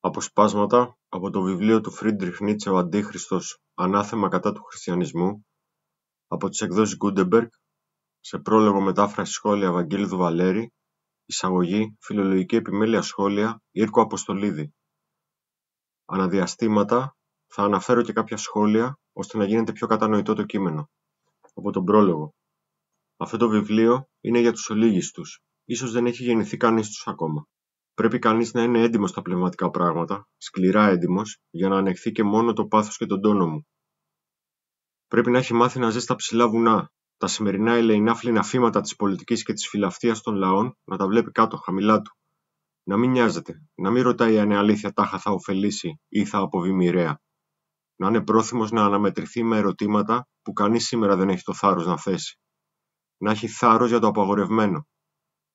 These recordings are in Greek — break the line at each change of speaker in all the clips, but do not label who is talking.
Αποσπάσματα από το βιβλίο του Φρίντριχ Νίτσε «Ο Αντίχριστος. Ανάθεμα κατά του χριστιανισμού» από τις εκδόσεις Gutenberg, σε πρόλογο μετάφραση σχόλια Βαγγέλδου Βαλέρη, εισαγωγή, φιλολογική επιμέλεια σχόλια Ήρκο Αποστολίδη. Αναδιαστήματα θα αναφέρω και κάποια σχόλια ώστε να γίνεται πιο κατανοητό το κείμενο. Από τον πρόλογο. Αυτό το βιβλίο είναι για τους ολίγιστους. Ίσως δεν έχει γεννηθεί κανείς τους ακόμα. Πρέπει κανείς να είναι έντιμος στα πνευματικά πράγματα, σκληρά έντιμος, για να ανεχθεί και μόνο το πάθος και τον τόνο μου. Πρέπει να έχει μάθει να ζει στα ψηλά βουνά, τα σημερινά ελεηνά φλιναφήματα της πολιτικής και της φιλαυτίας των λαών να τα βλέπει κάτω, χαμηλά του. Να μην νοιάζεται, να μην ρωτάει αν η αλήθεια τάχα θα ωφελήσει ή θα αποβεί μοιραία. Να είναι πρόθυμος να αναμετρηθεί με ερωτήματα που κανείς σήμερα δεν έχει το θάρρος να θέσει. Να έχει θάρρος για το απαγορευμένο.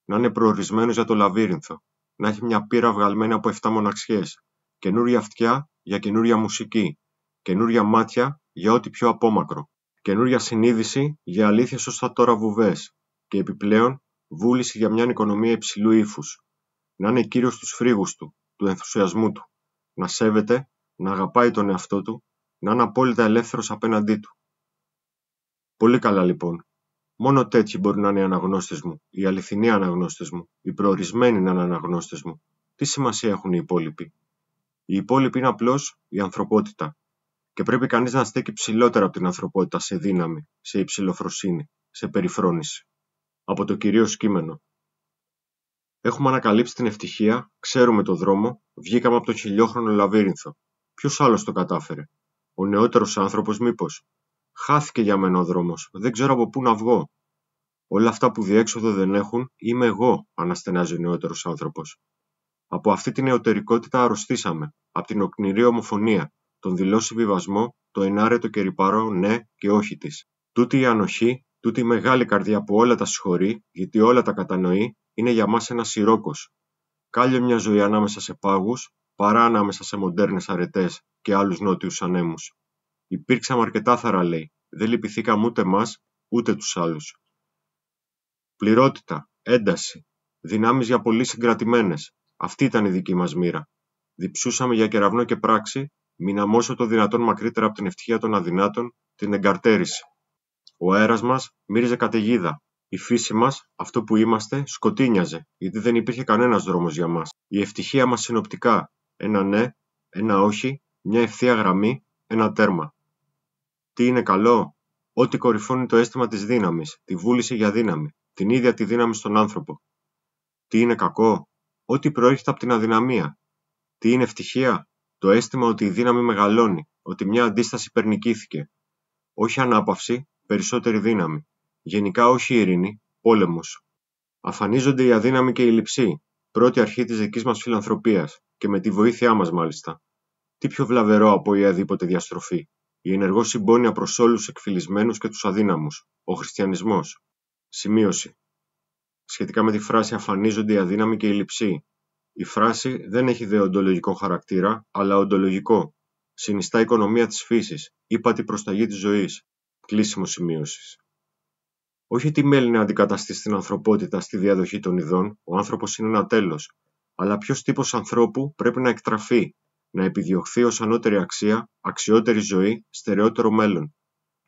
Να είναι προορισμένος για το λαβύρινθο να έχει μια πύρα βγαλμένη από 7 μοναξιές, καινούρια αυτιά για καινούρια μουσική, καινούρια μάτια για ό,τι πιο απόμακρο, καινούρια συνείδηση για αλήθεια σωστά τώρα βουβές, και επιπλέον βούληση για μια οικονομία υψηλού ύφους. να είναι κύριος στους φρίγους του, του ενθουσιασμού του, να σέβεται, να αγαπάει τον εαυτό του, να είναι απόλυτα ελεύθερος απέναντί του. Πολύ καλά λοιπόν. Μόνο τέτοιοι μπορούν να είναι οι αναγνώστες μου, οι αληθινοί αναγνώστες μου, οι προορισμένοι να είναι αναγνώστες μου. Τι σημασία έχουν οι υπόλοιποι. Οι υπόλοιποι είναι απλώς η ανθρωπότητα. Και πρέπει κανείς να στέκει ψηλότερα από την ανθρωπότητα σε δύναμη, σε υψηλοφροσύνη, σε περιφρόνηση. Από το κυρίως κείμενο. Έχουμε ανακαλύψει την ευτυχία, ξέρουμε το δρόμο, βγήκαμε από τον χιλιόχρονο λαβύρινθο. Ποιος άλλος το κατάφερε. Ο νεότερος άνθρωπος, μήπως. Χάθηκε για μένα ο δρόμος. δεν ξέρω από πού να βγω. Όλα αυτά που διέξοδο δεν έχουν, είμαι εγώ, αναστενάζει ο νεότερος άνθρωπος. Από αυτή την εωτερικότητα αρρωστήσαμε, από την οκνηρή ομοφωνία, τον δηλώσει βιβασμό, το ενάρετο και ρηπαρό ναι και όχι της. Τούτη η ανοχή, τούτη η μεγάλη καρδιά που όλα τα συγχωρεί, γιατί όλα τα κατανοεί, είναι για μας ένας σιρόκος. Κάλιο μια ζωή ανάμεσα σε πάγους, παρά ανάμεσα σε μοντέρνες αρετές και άλλους νότιους ανέμους. Υπήρξαμε αρκετά θαραλέοι, δεν λυπηθήκαμε ούτε μας, ούτε τους άλλους. Πληρότητα, ένταση, Δυνάμεις για πολύ συγκρατημένες. αυτή ήταν η δική μας μοίρα. Διψούσαμε για κεραυνό και πράξη, μείναμε όσο το δυνατόν μακρύτερα από την ευτυχία των αδυνάτων, την εγκαρτέρηση. Ο αέρας μας μύριζε καταιγίδα, η φύση μας, αυτό που είμαστε, σκοτίνιαζε, γιατί δεν υπήρχε κανένας δρόμος για μας. Η ευτυχία μας συνοπτικά. Ένα ναι, ένα όχι, μια ευθεία γραμμή, ένα τέρμα τι είναι καλό, ότι κορυφώνει το αίσθημα της δύναμης, τη βούληση για δύναμη, την ίδια τη δύναμη στον άνθρωπο. Τι είναι κακό, ότι προέρχεται από την αδυναμία. Τι είναι ευτυχία, το αίσθημα ότι η δύναμη μεγαλώνει, ότι μια αντίσταση περνικήθηκε. Όχι ανάπαυση, περισσότερη δύναμη. Γενικά όχι ειρήνη, πόλεμος. Αφανίζονται η αδύναμη και η λυψή, πρώτη αρχή της δικής μας φιλανθρωπίας, και με τη βοήθειά μας μάλιστα. Τι πιο βλαβερό από η διαστροφή η ενεργό προς όλους του εκφυλισμένους και τους αδύναμους, ο χριστιανισμός. Σημείωση. Σχετικά με τη φράση «αφανίζονται οι αδύναμοι και οι λειψοί». Η φράση δεν έχει δεοντολογικό χαρακτήρα, αλλά οντολογικό. Συνιστά οικονομία της φύσης, ύπατη προσταγή της ζωής, Κλείσιμο σημείωσης. Όχι τι μέλει να αντικαταστεί την ανθρωπότητα στη διαδοχή των ειδών, ο άνθρωπος είναι ένα τέλος. Αλλά ποιος τύπος ανθρώπου πρέπει να εκτραφεί, να επιδιωχθεί ως ανώτερη αξία, αξιότερη ζωή, στερεότερο μέλλον.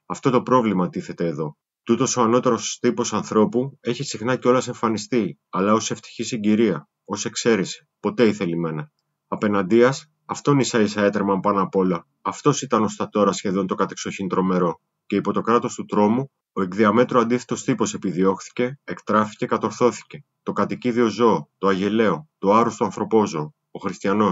Αυτό το πρόβλημα τίθεται εδώ. Τούτος ο ανώτερος τύπος ανθρώπου έχει συχνά κιόλας εμφανιστεί, αλλά ως ευτυχή συγκυρία, ως εξαίρεση, ποτέ ηθελημένα. Απέναντία, αυτόν ίσα ίσα έτρεμαν πάνω απ' όλα. Αυτός ήταν ω τα τώρα σχεδόν το κατεξοχήν τρομερό. Και υπό το κράτος του τρόμου, ο εκδιαμέτρου αντίθετος τύπος επιδιώχθηκε, εκτράφηκε, κατορθώθηκε. Το κατοικίδιο ζώο, το αγελαίο, το άρρωστο ανθρωπόζωο, ο χριστιανός,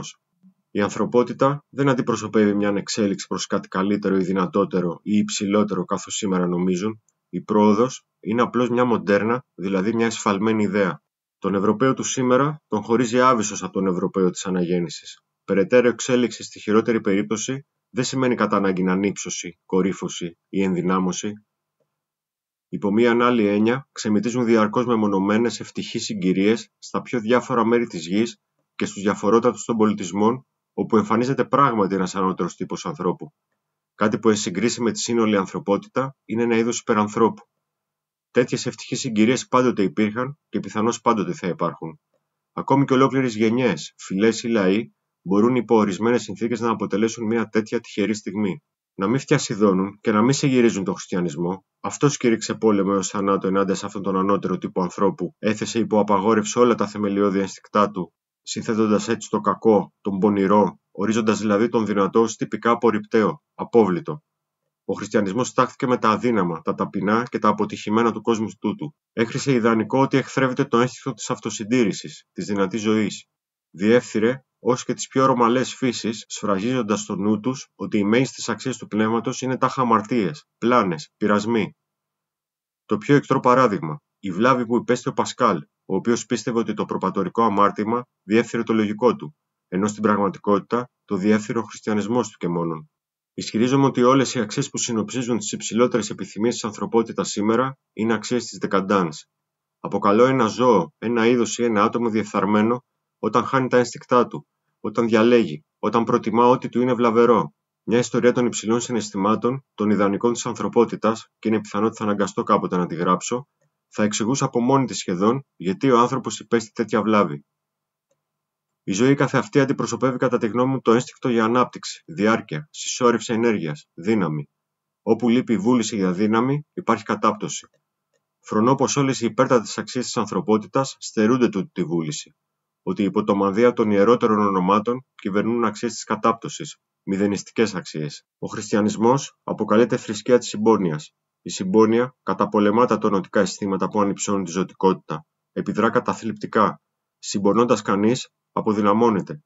η ανθρωπότητα δεν αντιπροσωπεύει μια εξέλιξη προς κάτι καλύτερο ή δυνατότερο ή υψηλότερο καθώς σήμερα νομίζουν. Η δυνατοτερο η υψηλοτερο καθω είναι προοδο ειναι απλω μια μοντέρνα, δηλαδή μια εσφαλμένη ιδέα. Τον Ευρωπαίο του σήμερα τον χωρίζει άβυσο από τον Ευρωπαίο της Αναγέννησης. Περαιτέρω εξέλιξη στη χειρότερη περίπτωση δεν σημαίνει κατά ανάγκη ανύψωση, κορύφωση ή ενδυνάμωση. Υπό μία άλλη έννοια, ξεμητίζουν διαρκώς μεμονωμένες ευτυχείς συγκυρίες στα πιο διάφορα μέρη της γης και στους διαφορότατους των πολιτισμών όπου εμφανίζεται πράγματι ένας ανώτερος τύπος ανθρώπου. Κάτι που εν συγκρίση με τη σύνολη ανθρωπότητα είναι ένα είδος υπερανθρώπου. Τέτοιες ευτυχείς συγκυρίες πάντοτε υπήρχαν και πιθανώς πάντοτε θα υπάρχουν. Ακόμη και ολόκληρες γενιές, φυλέ ή λαοί μπορούν υπό ορισμένες συνθήκες να αποτελέσουν μια τέτοια τυχερή στιγμή. Να μην φτιασιδώνουν και να μην σε τον χριστιανισμό, αυτός κήρυξε πόλεμο έως θανάτου ενάντια σε αυτόν τον ανώτερο τύπο ανθρώπου, έθεσε υπό απαγόρευση όλα τα θεμελιώδη ένστικτά του συνθέτοντας έτσι το κακό, τον πονηρό, ορίζοντας δηλαδή τον δυνατό ως τυπικά απορριπταίο, απόβλητο. Ο χριστιανισμός στάχθηκε με τα αδύναμα, τα ταπεινά και τα αποτυχημένα του κόσμου τούτου. Έχρισε ιδανικό ότι εχθρεύεται το αίσθητο της αυτοσυντήρησης, της δυνατής ζωής. Διεύθυρε ως και τις πιο ρωμαλές φύσεις, σφραγίζοντας στο νου τους ότι οι μέγιστες αξίε του πνεύματος είναι τα χαμαρτίε, πλάνες, πειρασμοί. Το πιο εκτρό παράδειγμα, η βλάβη που υπέστη ο Πασκάλ, ο οποίος πίστευε ότι το προπατορικό αμάρτημα διέφυρε το λογικό του, ενώ στην πραγματικότητα το διέφυρε ο χριστιανισμός του και μόνον. Ισχυρίζομαι ότι όλες οι αξίες που συνοψίζουν τις υψηλότερες επιθυμίες της ανθρωπότητας σήμερα είναι αξίες της δεκαντάν. Αποκαλώ ένα ζώο, ένα είδος ή ένα άτομο διεφθαρμένο όταν χάνει τα ένστικτά του, όταν διαλέγει, όταν προτιμά ό,τι του είναι βλαβερό. Μια ιστορία των υψηλών συναισθημάτων, των ιδανικών της ανθρωπότητας, και είναι πιθανό ότι θα αναγκαστώ κάποτε να τη γράψω, θα εξηγούσε από μόνη της σχεδόν γιατί ο άνθρωπος υπέστη τέτοια βλάβη. Η ζωή κάθε αυτή αντιπροσωπεύει κατά τη γνώμη μου το ένστικτο για ανάπτυξη, διάρκεια, συσσόρευση ενέργειας, δύναμη. Όπου λείπει η βούληση για δύναμη, υπάρχει κατάπτωση. Φρονώ πως όλες οι υπέρτατες αξίες της ανθρωπότητας στερούνται τούτη τη βούληση. Ότι υπό το μανδύα των ιερότερων ονομάτων κυβερνούν αξίες της κατάπτωσης, μηδενιστικές αξίες. Ο χριστιανισμός αποκαλείται θρησκεία της συμπόνια, η συμπόνια καταπολεμά τα τονωτικά αισθήματα που ανυψώνουν τη ζωτικότητα, επιδρά καταθλιπτικά. Συμπονώντας κανείς, αποδυναμώνεται.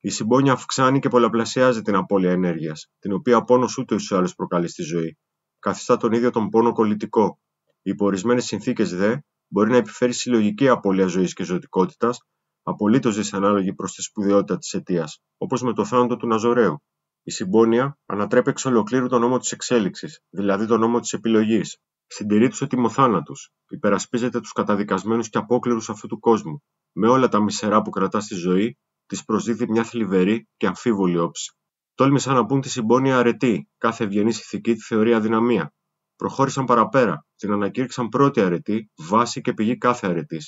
Η συμπόνια αυξάνει και πολλαπλασιάζει την απώλεια ενέργειας, την οποία ο πόνο ούτε ή άλλως προκαλεί στη ζωή. Καθιστά τον ίδιο τον πόνο κολλητικό. Υπό ορισμένες συνθήκες δε μπορεί να επιφέρει συλλογική απώλεια ζωής και ζωτικότητας, απολύτως δυσανάλογη προς τη σπουδαιότητα της αιτίας, όπως με το θάνατο του Ναζωρέου. Η συμπόνια ανατρέπει εξ ολοκλήρου τον νόμο δηλαδή της εξέλιξης, δηλαδή τον νόμο της επιλογής. Συντηρεί του ετοιμοθάνατου, υπερασπίζεται τους καταδικασμένους και απόκληρους αυτού του κόσμου. Με όλα τα μισερά που κρατά στη ζωή, της προσδίδει μια θλιβερή και αμφίβολη όψη. Τόλμησαν να πούν τη συμπόνια αρετή, κάθε ευγενής ηθική τη θεωρεί αδυναμία. Προχώρησαν παραπέρα, την ανακήρυξαν πρώτη αρετή, βάση και πηγή κάθε αρετής.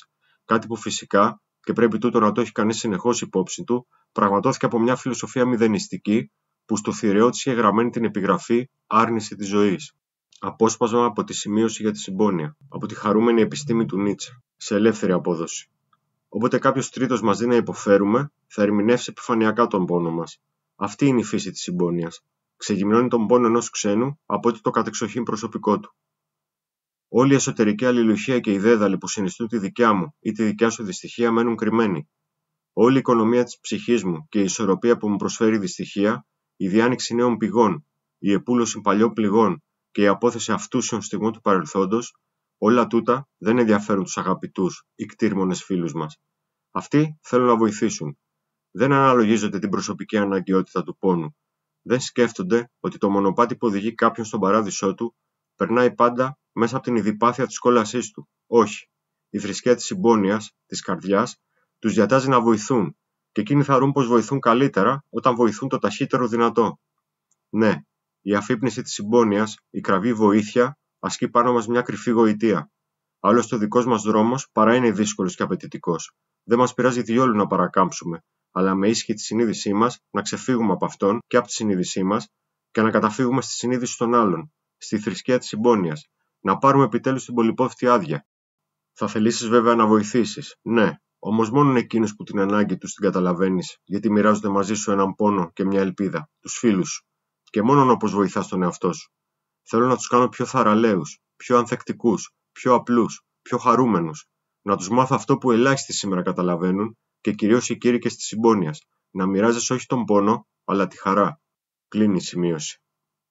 Κάτι που φυσικά, και πρέπει τούτο να το έχει κανείς συνεχώς υπόψη του, πραγματώθηκε από μια φιλοσοφία μηδενιστική, που στο θηραιό της είχε γραμμένη την επιγραφή «Άρνηση της ζωής, Απόσπασμα από τη σημείωση για τη συμπόνια, από τη χαρούμενη επιστήμη του Νίτσα, σε ελεύθερη απόδοση. Όποτε κάποιος τρίτος μας δει να υποφέρουμε, θα ερμηνεύσει επιφανειακά τον πόνο μας. Αυτή είναι η φύση της συμπόνια. Ξεγυμνώνει τον πόνο ενός ξένου από ότι το κατεξοχήν προσωπικό του. Όλη η εσωτερική αλληλουχία και οι δέδαλοι που συνιστούν τη δικιά μου ή τη δικιά σου δυστυχία μένουν κρυμμένοι. Όλη η οικονομία της ψυχής μου και η ισορροπία που μου προσφέρει δυστυχία η διάνοιξη νέων πηγών, η επούλωση παλιών πληγών και η απόθεση αυτούσιων στιγμών του παρελθόντος, όλα τούτα δεν ενδιαφέρουν τους αγαπητούς ή κτήρμονες φίλους μας. Αυτοί θέλουν να βοηθήσουν. Δεν αναλογίζονται την προσωπική αναγκαιότητα του πόνου. Δεν σκέφτονται ότι το μονοπάτι που οδηγεί κάποιον στον παράδεισό του περνάει πάντα μέσα από την ειδipάθεια της κόλασής του. Όχι. Η θρησκεία της συμπόνια, της καρδιάς, τους διατάζει να βοηθησουν δεν αναλογιζονται την προσωπικη αναγκαιοτητα του πονου δεν σκεφτονται οτι το μονοπατι που οδηγει καποιον στον παραδεισο του περναει παντα μεσα απο την ειδιπαθεια τη κολαση του οχι η θρησκεια τη συμπονια τη καρδια του διαταζει να βοηθουν και εκείνοι θα ρούν πως βοηθούν καλύτερα όταν βοηθούν το ταχύτερο δυνατό. Ναι, η αφύπνιση της συμπόνια, η κραβή βοήθεια, ασκεί πάνω μας μια κρυφή γοητεία. Άλλωστε, ο δικός μας δρόμος παρά είναι δύσκολος και απαιτητικός. Δεν μας πειράζει διόλου να παρακάμψουμε, αλλά με ίσχυ τη συνείδησή μας να ξεφύγουμε από αυτόν και από τη συνείδησή μας και να καταφύγουμε στη συνείδηση των άλλων, στη θρησκεία της συμπόνια, να πάρουμε επιτέλους την πολυπόθητη άδεια. Θα θελήσεις βέβαια να βοηθήσεις, ναι, Όμως μόνο εκείνου που την ανάγκη του την καταλαβαίνεις, γιατί μοιράζονται μαζί σου έναν πόνο και μια ελπίδα, τους φίλους σου. Και μόνον όπως βοηθάς τον εαυτό σου. Θέλω να τους κάνω πιο θαραλέους, πιο ανθεκτικούς, πιο απλούς, πιο χαρούμενους. Να τους μάθω αυτό που ελάχιστοι σήμερα καταλαβαίνουν και κυρίως οι κήρυκε τη συμπόνια. Να μοιράζεσαι όχι τον πόνο, αλλά τη χαρά. Κλείνει η σημείωση.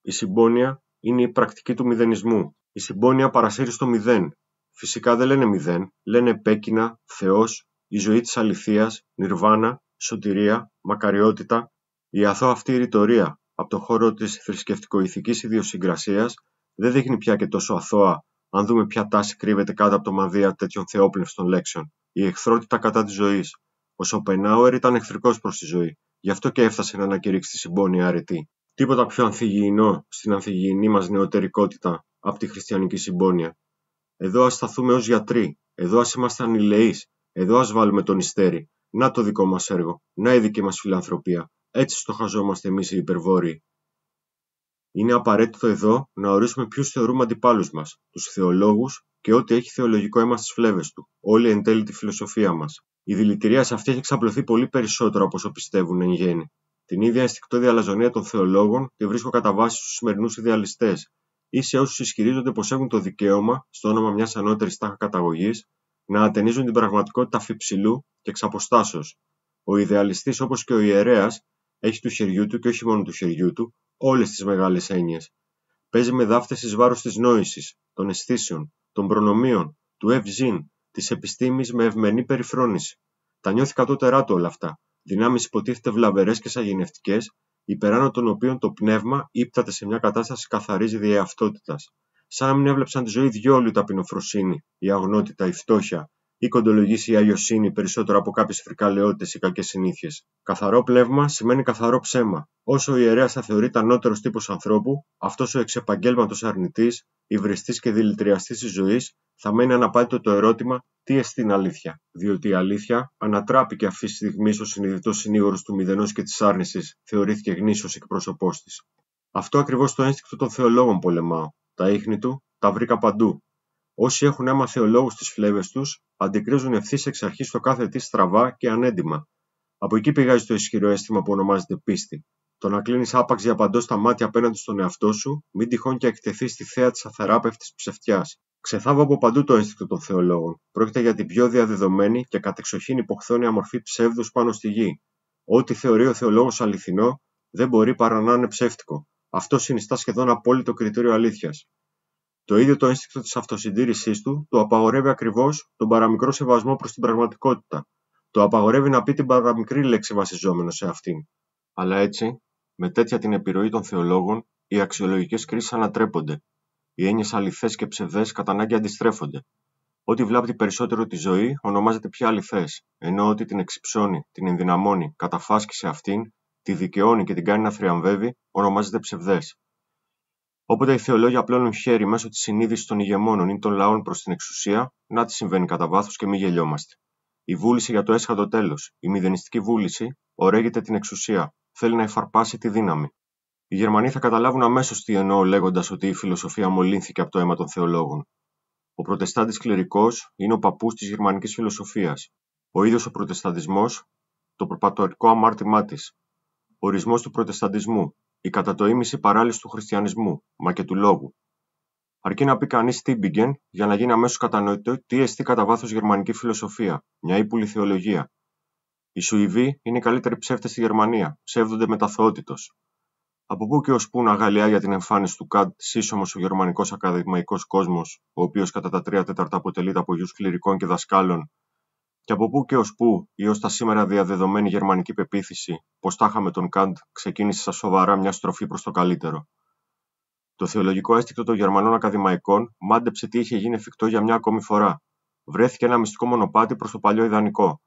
Η συμπόνια είναι η πρακτική του μηδενισμού. Η συμπόνια παρασύρει στο μηδέν. Φυσικά δεν λένε μηδέν, λένε επέκεινα, Θεός, η ζωή της αληθείας, νιρβάνα, σωτηρία, μακαριότητα, η αθώα αυτή ρητορία από το χώρο της θρησκευτικοηθικής ιδιοσυγκρασίας δεν δείχνει πια και τόσο αθώα αν δούμε ποια τάση κρύβεται κάτω από το μανδύα τέτοιων θεόπνευστων λέξεων. Η εχθρότητα κατά της ζωής. Ο Σοπενάουερ ήταν εχθρικός προς τη ζωή, γι' αυτό και έφτασε να ανακηρύξει τη συμπόνια αρετή. Τίποτα πιο ανθυγιεινό στην ανθυγιεινή μας νεωτερικότητα από τη χριστιανική συμπόνια. Εδώ ας σταθούμε ως γιατροί, εδώ ας είμαστε ηλαιεί. Εδώ ας βάλουμε τον ιστέρι. Να το δικό μας έργο. Να η δική μας φιλανθρωπία. Έτσι στοχαζόμαστε εμείς οι υπερβόροι. Είναι απαραίτητο εδώ να ορίσουμε ποιους θεωρούμε αντιπάλους μας, τους θεολόγους και ό,τι έχει θεολογικό αίμα στις φλέβες του, όλη εν τέλει τη φιλοσοφία μας. Η δηλητηρία σε αυτή έχει εξαπλωθεί πολύ περισσότερο από όσο πιστεύουν εν γέννη. Την ίδια αισθηκτό διαλαζονία των θεολόγων τη βρίσκω κατά βάση στους σημερινούς ιδεαλιστές ή σε όσους ισχυρίζονται πως έχουν το δικαίωμα, στο όνομα μιας ανώτερης τάχα καταγωγής, να ατενίζουν την πραγματικότητα αφιψηλού και εξ Ο ιδεαλιστής, όπως και ο ιερέας, έχει του χεριού του και όχι μόνο του χεριού του όλες τις μεγάλες έννοιες. Παίζει με δάφτες εις βάρος της νόησης, των αισθήσεων, των προνομίων, του ευζήν, της επιστήμης με ευμενή περιφρόνηση. Τα νιώθει κατώτερά του όλα αυτά. Δυνάμεις υποτίθεται βλαβερές και σαγηνευτικές, υπεράνω των οποίων το πνεύμα ύπταται σε μια κατάσταση καθαρής διεαυτότητας σαν να μην έβλεψαν τη ζωή διόλου η ταπεινοφροσύνη, η αγνότητα, η φτώχεια, ή κοντολογήσει η αγιοσύνη περισσότερο από κάποιες φρικαλαιότητε ή κακές συνήθειες. Καθαρό πνεύμα σημαίνει καθαρό ψέμα. Όσο ο ιερέας θα θεωρείται ανώτερος τύπος ανθρώπου, αυτός ο εξεπαγγέλματος αρνητής, υβριστής και δηλητηριαστής της ζωής, θα μένει αναπάντητο το ερώτημα τι εστίν αλήθεια. Διότι η αλήθεια ανατράπηκε αυτής πλευμα σημαινει καθαρο στιγμής ο ιερεα θα θεωρειται ανωτερο τυπο ανθρωπου αυτο ο εξεπαγγελματο αρνητη υβριστη και δηλητριαστη τη ζωη θα μενει συνήγορος του μηδενός και της άρνησης, θεωρήθηκε γνήσιος εκπρόσωπός της. Αυτό ακριβώς το ένστικτο των θεολόγων πολεμάω. Τα ίχνη του τα βρήκα παντού. Όσοι έχουν έμαθε ο λόγος στις φλέβες τους, αντικρίζουν ευθύς εξ αρχής το κάθε τι στραβά και ανέντιμα. Από εκεί πηγάζει το ισχυρό αίσθημα που ονομάζεται πίστη. Το να κλείνεις άπαξ για τα μάτια απέναντι στον εαυτό σου, μην τυχόν και εκτεθεί στη θέα της αθεράπευτης ψευτιάς. Ξεθάβω από παντού το ένστικτο των θεολόγων. Πρόκειται για την πιο διαδεδομένη και κατεξοχήν υποχθώνια μορφή ψεύδους πάνω στη γη. Ό,τι θεωρεί ο θεολόγος αληθινό δεν μπορεί παρά να είναι ψεύτικο. Αυτό συνιστά σχεδόν απόλυτο κριτήριο αλήθειας. Το ίδιο το ένστικτο της αυτοσυντήρησής του το απαγορεύει ακριβώς τον παραμικρό σεβασμό προς την πραγματικότητα. Το απαγορεύει να πει την παραμικρή λέξη βασιζόμενος σε αυτήν. Αλλά έτσι, με τέτοια την επιρροή των θεολόγων, οι αξιολογικές κρίσεις ανατρέπονται. Οι έννοιες αληθές και ψευδές κατά ανάγκη αντιστρέφονται. Ό,τι βλάπτει περισσότερο τη ζωή ονομάζεται πια αληθές, ενώ ό,τι την εξυψώνει, την ενδυναμώνει, καταφάσκει σε αυτήν, τη δικαιώνει και την κάνει να θριαμβεύει, ονομάζεται ψευδές. Όποτε οι θεολόγοι απλώνουν χέρι μέσω της συνείδησης των ηγεμόνων ή των λαών προς την εξουσία, να τη συμβαίνει κατά βάθος και μη γελιόμαστε. Η βούληση για το έσχατο τέλος, η μηδενιστική βούληση, ωραίγεται την εξουσία, θέλει να εφαρπάσει τη δύναμη. Οι Γερμανοί θα καταλάβουν αμέσως τι εννοώ λέγοντας ότι η φιλοσοφία μολύνθηκε από το αίμα των θεολόγων. Ο Προτεστάντης κληρικό είναι ο παππούς της γερμανικής φιλοσοφίας. Ο ίδιος ο Προτεσταντισμός, το προπατορικό αμάρτημά της, Ορισμός του Προτεσταντισμού, η κατά παράλληλης του χριστιανισμού, μα και του λόγου. Αρκεί να πει κανείς μπήκε για να γίνει αμέσως κατανοητό τι εστί κατά βάθος γερμανική φιλοσοφία, μια ύπουλη θεολογία. Οι Σουηδοί είναι οι καλύτεροι ψεύτες στη Γερμανία, ψεύδονται με θεότητο. Από πού και ως πού να Γαλλιά για την εμφάνιση του ΚΑΤ σύσσωμος ο γερμανικός ακαδημαϊκός κόσμος, ο οποίος κατά τα τρία τέταρτα αποτελείται από γιους κληρικών και δασκάλων και από πού και ως πού η ως τα σήμερα διαδεδομένη γερμανική πεποίθηση πως τάχα με τον Καντ ξεκίνησε στα σοβαρά μια στροφή προς το καλύτερο. Το θεολογικό αίσθηκτο των Γερμανών ακαδημαϊκών μάντεψε τι είχε γίνει εφικτό για μια ακόμη φορά. Βρέθηκε ένα μυστικό μονοπάτι προς το παλιό ιδανικό.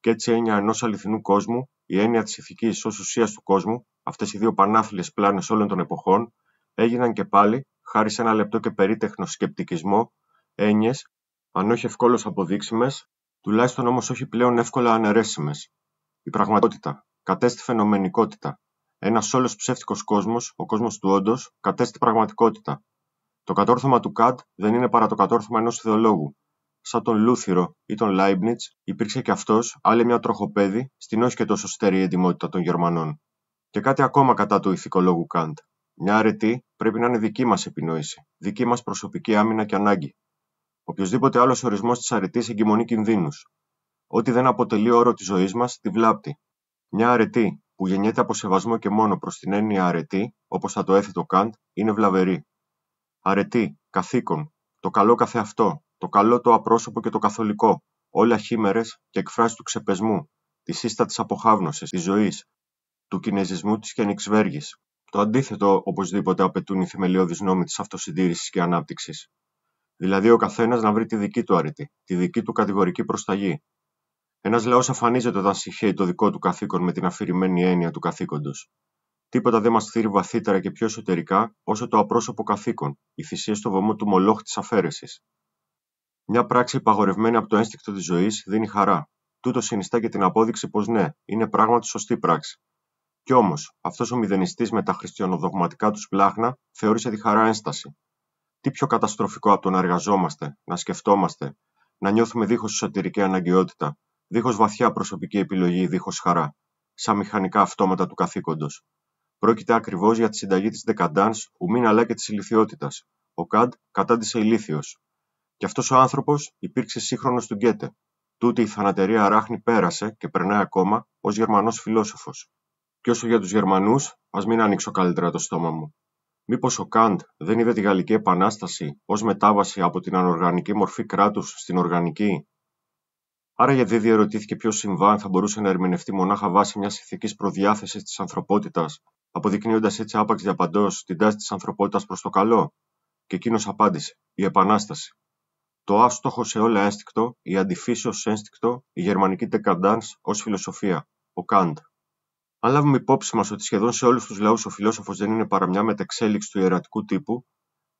και έτσι έννοια ενός αληθινού κόσμου, η έννοια της ηθικής ως ουσίας του κόσμου, αυτές οι δύο πανάθλιες πλάνες όλων των εποχών, έγιναν και πάλι, χάρη σε ένα λεπτό και περίτεχνο σκεπτικισμό, έννοιες, αν όχι ευκόλως αποδείξιμες, τουλάχιστον όμως όχι πλέον εύκολα αναιρέσιμες. Η πραγματικότητα κατέστη φαινομενικότητα. Ένας όλος ψεύτικος κόσμος, ο κόσμος του όντως, κατέστη πραγματικότητα. Το κατόρθωμα του Καντ δεν είναι παρά το κατόρθωμα ενός θεολόγου. Σαν τον Λούθυρο ή τον Λάιμπνιτ, υπήρξε και αυτός άλλη μια τροχοπέδη στην όχι και τόσο στερή εντυμότητα των Γερμανών. Και κάτι ακόμα κατά του ηθικολόγου Καντ. Μια αρετή πρέπει να είναι δική μας επινόηση, δική μας προσωπική άμυνα και ανάγκη. Οποιοδήποτε άλλος ορισμός της αρετής εγκυμονεί κινδύνους. Ό,τι δεν αποτελεί όρο της ζωής μας, τη βλάπτει. Μια αρετή που γεννιέται από σεβασμό και μόνο προς την έννοια αρετή, όπως θα το έθετε ο Καντ, είναι βλαβερή. Αρετή, καθήκον, το καλό καθεαυτό, το καλό το απρόσωπο και το καθολικό, όλα χήμερες και εκφράσεις του ξεπεσμού, τη σύστατη αποχάβνωσης, της ζωής, του κινεζισμού της και ανοιξβέργης. Το αντίθετο, οπωσδήποτε, απαιτούν οι θεμελιώδεις νόμοι της αυτοσυντήρησης και ανάπτυξης. Δηλαδή ο καθένας να βρει τη δική του αρετή, τη δική του κατηγορική προσταγή. Ένας λαός αφανίζεται όταν συγχαίει το δικό του καθήκον με την αφηρημένη έννοια του καθήκοντος. Τίποτα δεν μας θύρει βαθύτερα και πιο εσωτερικά όσο το απρόσωπο καθήκον, η θυσία στο βωμό του μολόχ της αφαίρεσης. Μια πράξη υπαγορευμένη από το ένστικτο της ζωής δίνει χαρά. Τούτο συνιστά και την απόδειξη πως ναι, είναι πράγματι σωστή πράξη. Κι όμως, αυτός ο μηδενιστής με τα χριστιανοδογματικά τους πλάχνα θεώρησε τη χαρά ένσταση, τι πιο καταστροφικό από το να εργαζόμαστε, να σκεφτόμαστε, να νιώθουμε δίχως εσωτερική αναγκαιότητα, δίχως βαθιά προσωπική επιλογή, δίχως χαρά, σαν μηχανικά αυτόματα του καθήκοντος. Πρόκειται ακριβώς για τη συνταγή της δεκαντάν, ουμήν αλλά και της ηλικιότητας. Ο Καντ κατάντησε ηλίθιος. Και αυτός ο άνθρωπος υπήρξε σύγχρονος του Γκέτε. Τούτη η θανατερία αράχνη πέρασε και περνάει ακόμα ως Γερμανός φιλόσοφος. Και όσο για τους Γερμανούς, ας μην ανοίξω καλύτερα το στόμα μου. Μήπως ο Καντ δεν είδε τη Γαλλική Επανάσταση ως μετάβαση από την ανοργανική μορφή κράτους στην οργανική; Άρα γιατί διερωτήθηκε ποιος συμβάν θα μπορούσε να ερμηνευτεί μονάχα βάσει μιας ηθικής προδιάθεσης της ανθρωπότητας, αποδεικνύοντας έτσι άπαξ διαπαντός την τάση της ανθρωπότητας προς το καλό; Και εκείνος Το αύστοχο σε όλα αίσθηκτο, η επανασταση το αστόχο σε ολα έστικτο, η ω ενστικτο η γερμανικη τεκαντάν ως φιλοσοφία. Ο Καντ. Αν λάβουμε υπόψη μας ότι σχεδόν σε όλους τους λαούς ο φιλόσοφος δεν είναι παρά μια μετεξέλιξη του ιερατικού τύπου,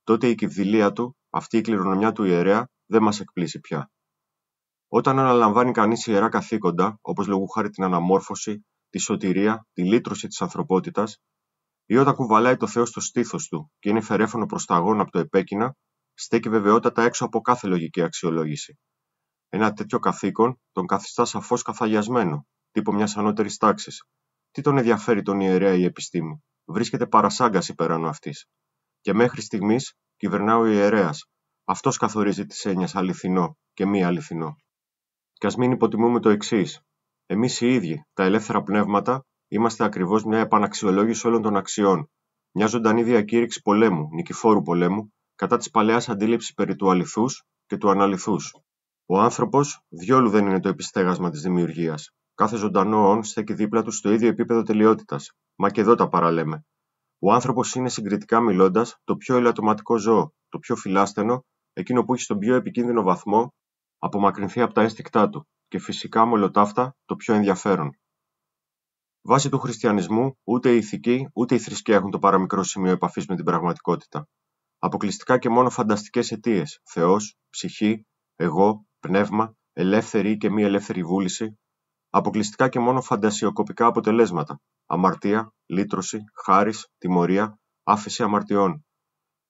τότε η κυβδηλία του, αυτή η κληρονομιά του ιερέα, δεν μας εκπλήσει πια. Όταν αναλαμβάνει κανείς ιερά καθήκοντα, όπως λόγου χάρη την αναμόρφωση, τη σωτηρία, τη λύτρωση της ανθρωπότητας, ή όταν κουβαλάει το Θεό στο στήθος του και είναι φερέφωνο προς τα από το επέκεινα, στέκει βεβαιότατα έξω από κάθε λογική αξιολόγηση. Ένα τέτοιο καθήκον τον καθιστά σαφώς καθαγιασμένο, τύπο μιας ανώτερης τάξης, τι τον ενδιαφέρει τον ιερέα η επιστήμη. Βρίσκεται παρασάγκαση πέραν αυτής. Και μέχρι στιγμής κυβερνά ο ιερέας. Αυτός καθορίζει τις έννοιες αληθινό και μη αληθινό. Κι ας μην υποτιμούμε το εξής. Εμείς οι ίδιοι, τα ελεύθερα πνεύματα, είμαστε ακριβώς μια επαναξιολόγηση όλων των αξιών. Μια ζωντανή διακήρυξη πολέμου, νικηφόρου πολέμου, κατά της παλαιάς αντίληψης περί του αληθούς και του αναλυθού. Ο άνθρωπος διόλου δεν είναι το επιστέγασμα της δημιουργίας κάθε ζωντανό όν στέκει δίπλα του στο ίδιο επίπεδο τελειότητας. Μα και εδώ τα παραλέμε. Ο άνθρωπος είναι συγκριτικά μιλώντας το πιο ελαττωματικό ζώο, το πιο φιλάστενο, εκείνο που έχει στον πιο επικίνδυνο βαθμό απομακρυνθεί από τα αίσθηκτά του και φυσικά μολοτάφτα το πιο ενδιαφέρον. Βάσει του χριστιανισμού, ούτε η ηθική ούτε η θρησκεία έχουν το παραμικρό σημείο επαφής με την πραγματικότητα. Αποκλειστικά και μόνο φανταστικές αιτίες, Θεός, ψυχή, εγώ, πνεύμα, ελεύθερη και μη ελεύθερη βούληση, αποκλειστικά και μόνο φαντασιοκοπικά αποτελέσματα, αμαρτία, λύτρωση, χάρη, τιμωρία, άφηση αμαρτιών.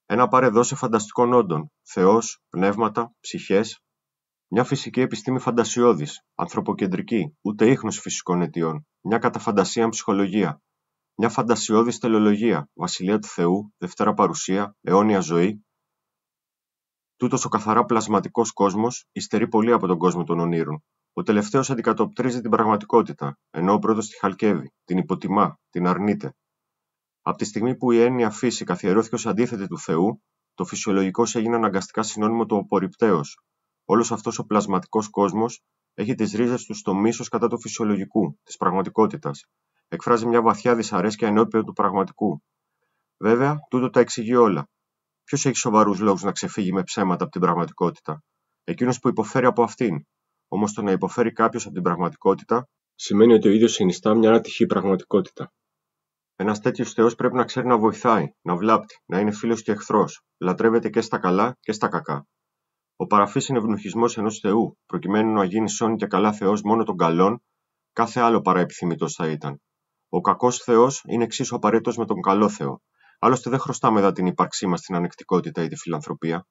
Ένα σε φανταστικών όντων, θεός, πνεύματα, ψυχές, μια φυσική επιστήμη φαντασιώδης, ανθρωποκεντρική, ούτε ίχνος φυσικών αιτιών, μια καταφαντασία ψυχολογία, μια φαντασιώδης τελεολογία, βασιλεία του Θεού, δευτέρα παρουσία, αιώνια ζωή. Τούτος ο καθαρά πλασματικός κόσμος υστερεί πολύ από τον κόσμο των ονείρων, ο τελευταίος αντικατοπτρίζει την πραγματικότητα, ενώ ο πρώτος τη χαλκεύει, την υποτιμά, την αρνείται. Από τη στιγμή που η έννοια φύση καθιερώθηκε ως αντίθετη του Θεού, το φυσιολογικό έγινε αναγκαστικά συνώνυμο του απορριπταίω. όλος αυτός ο πλασματικός κόσμος έχει τις ρίζες του στο μίσος κατά του φυσιολογικού, της πραγματικότητας. Εκφράζει μια βαθιά δυσαρέσκεια ενώπιον του πραγματικού. Βέβαια, τούτο τα εξηγεί όλα. Ποιος έχει σοβαρούς λόγους να ξεφύγει με ψέματα από την πραγματικότητα. Εκείνος που υποφέρει από αυτήν, Όμως το να υποφέρει κάποιος από την πραγματικότητα σημαίνει ότι ο ίδιος συνιστά μια άτυχη πραγματικότητα. Ένας τέτοιος Θεός πρέπει να ξέρει να βοηθάει, να βλάπτει, να είναι φίλος και εχθρός, λατρεύεται και στα καλά και στα κακά. Ο παραφής είναι ευνουχισμό ενός Θεού, προκειμένου να γίνει σώνη και καλά Θεός μόνο των καλών, κάθε άλλο παρά επιθυμητός θα ήταν. Ο κακός Θεός είναι εξίσου απαραίτητος με τον καλό Θεό. Άλλωστε δεν χρωστάμε εδώ την ύπαρξή μας στην ανεκτικότητα ή τη φιλανθρωπία.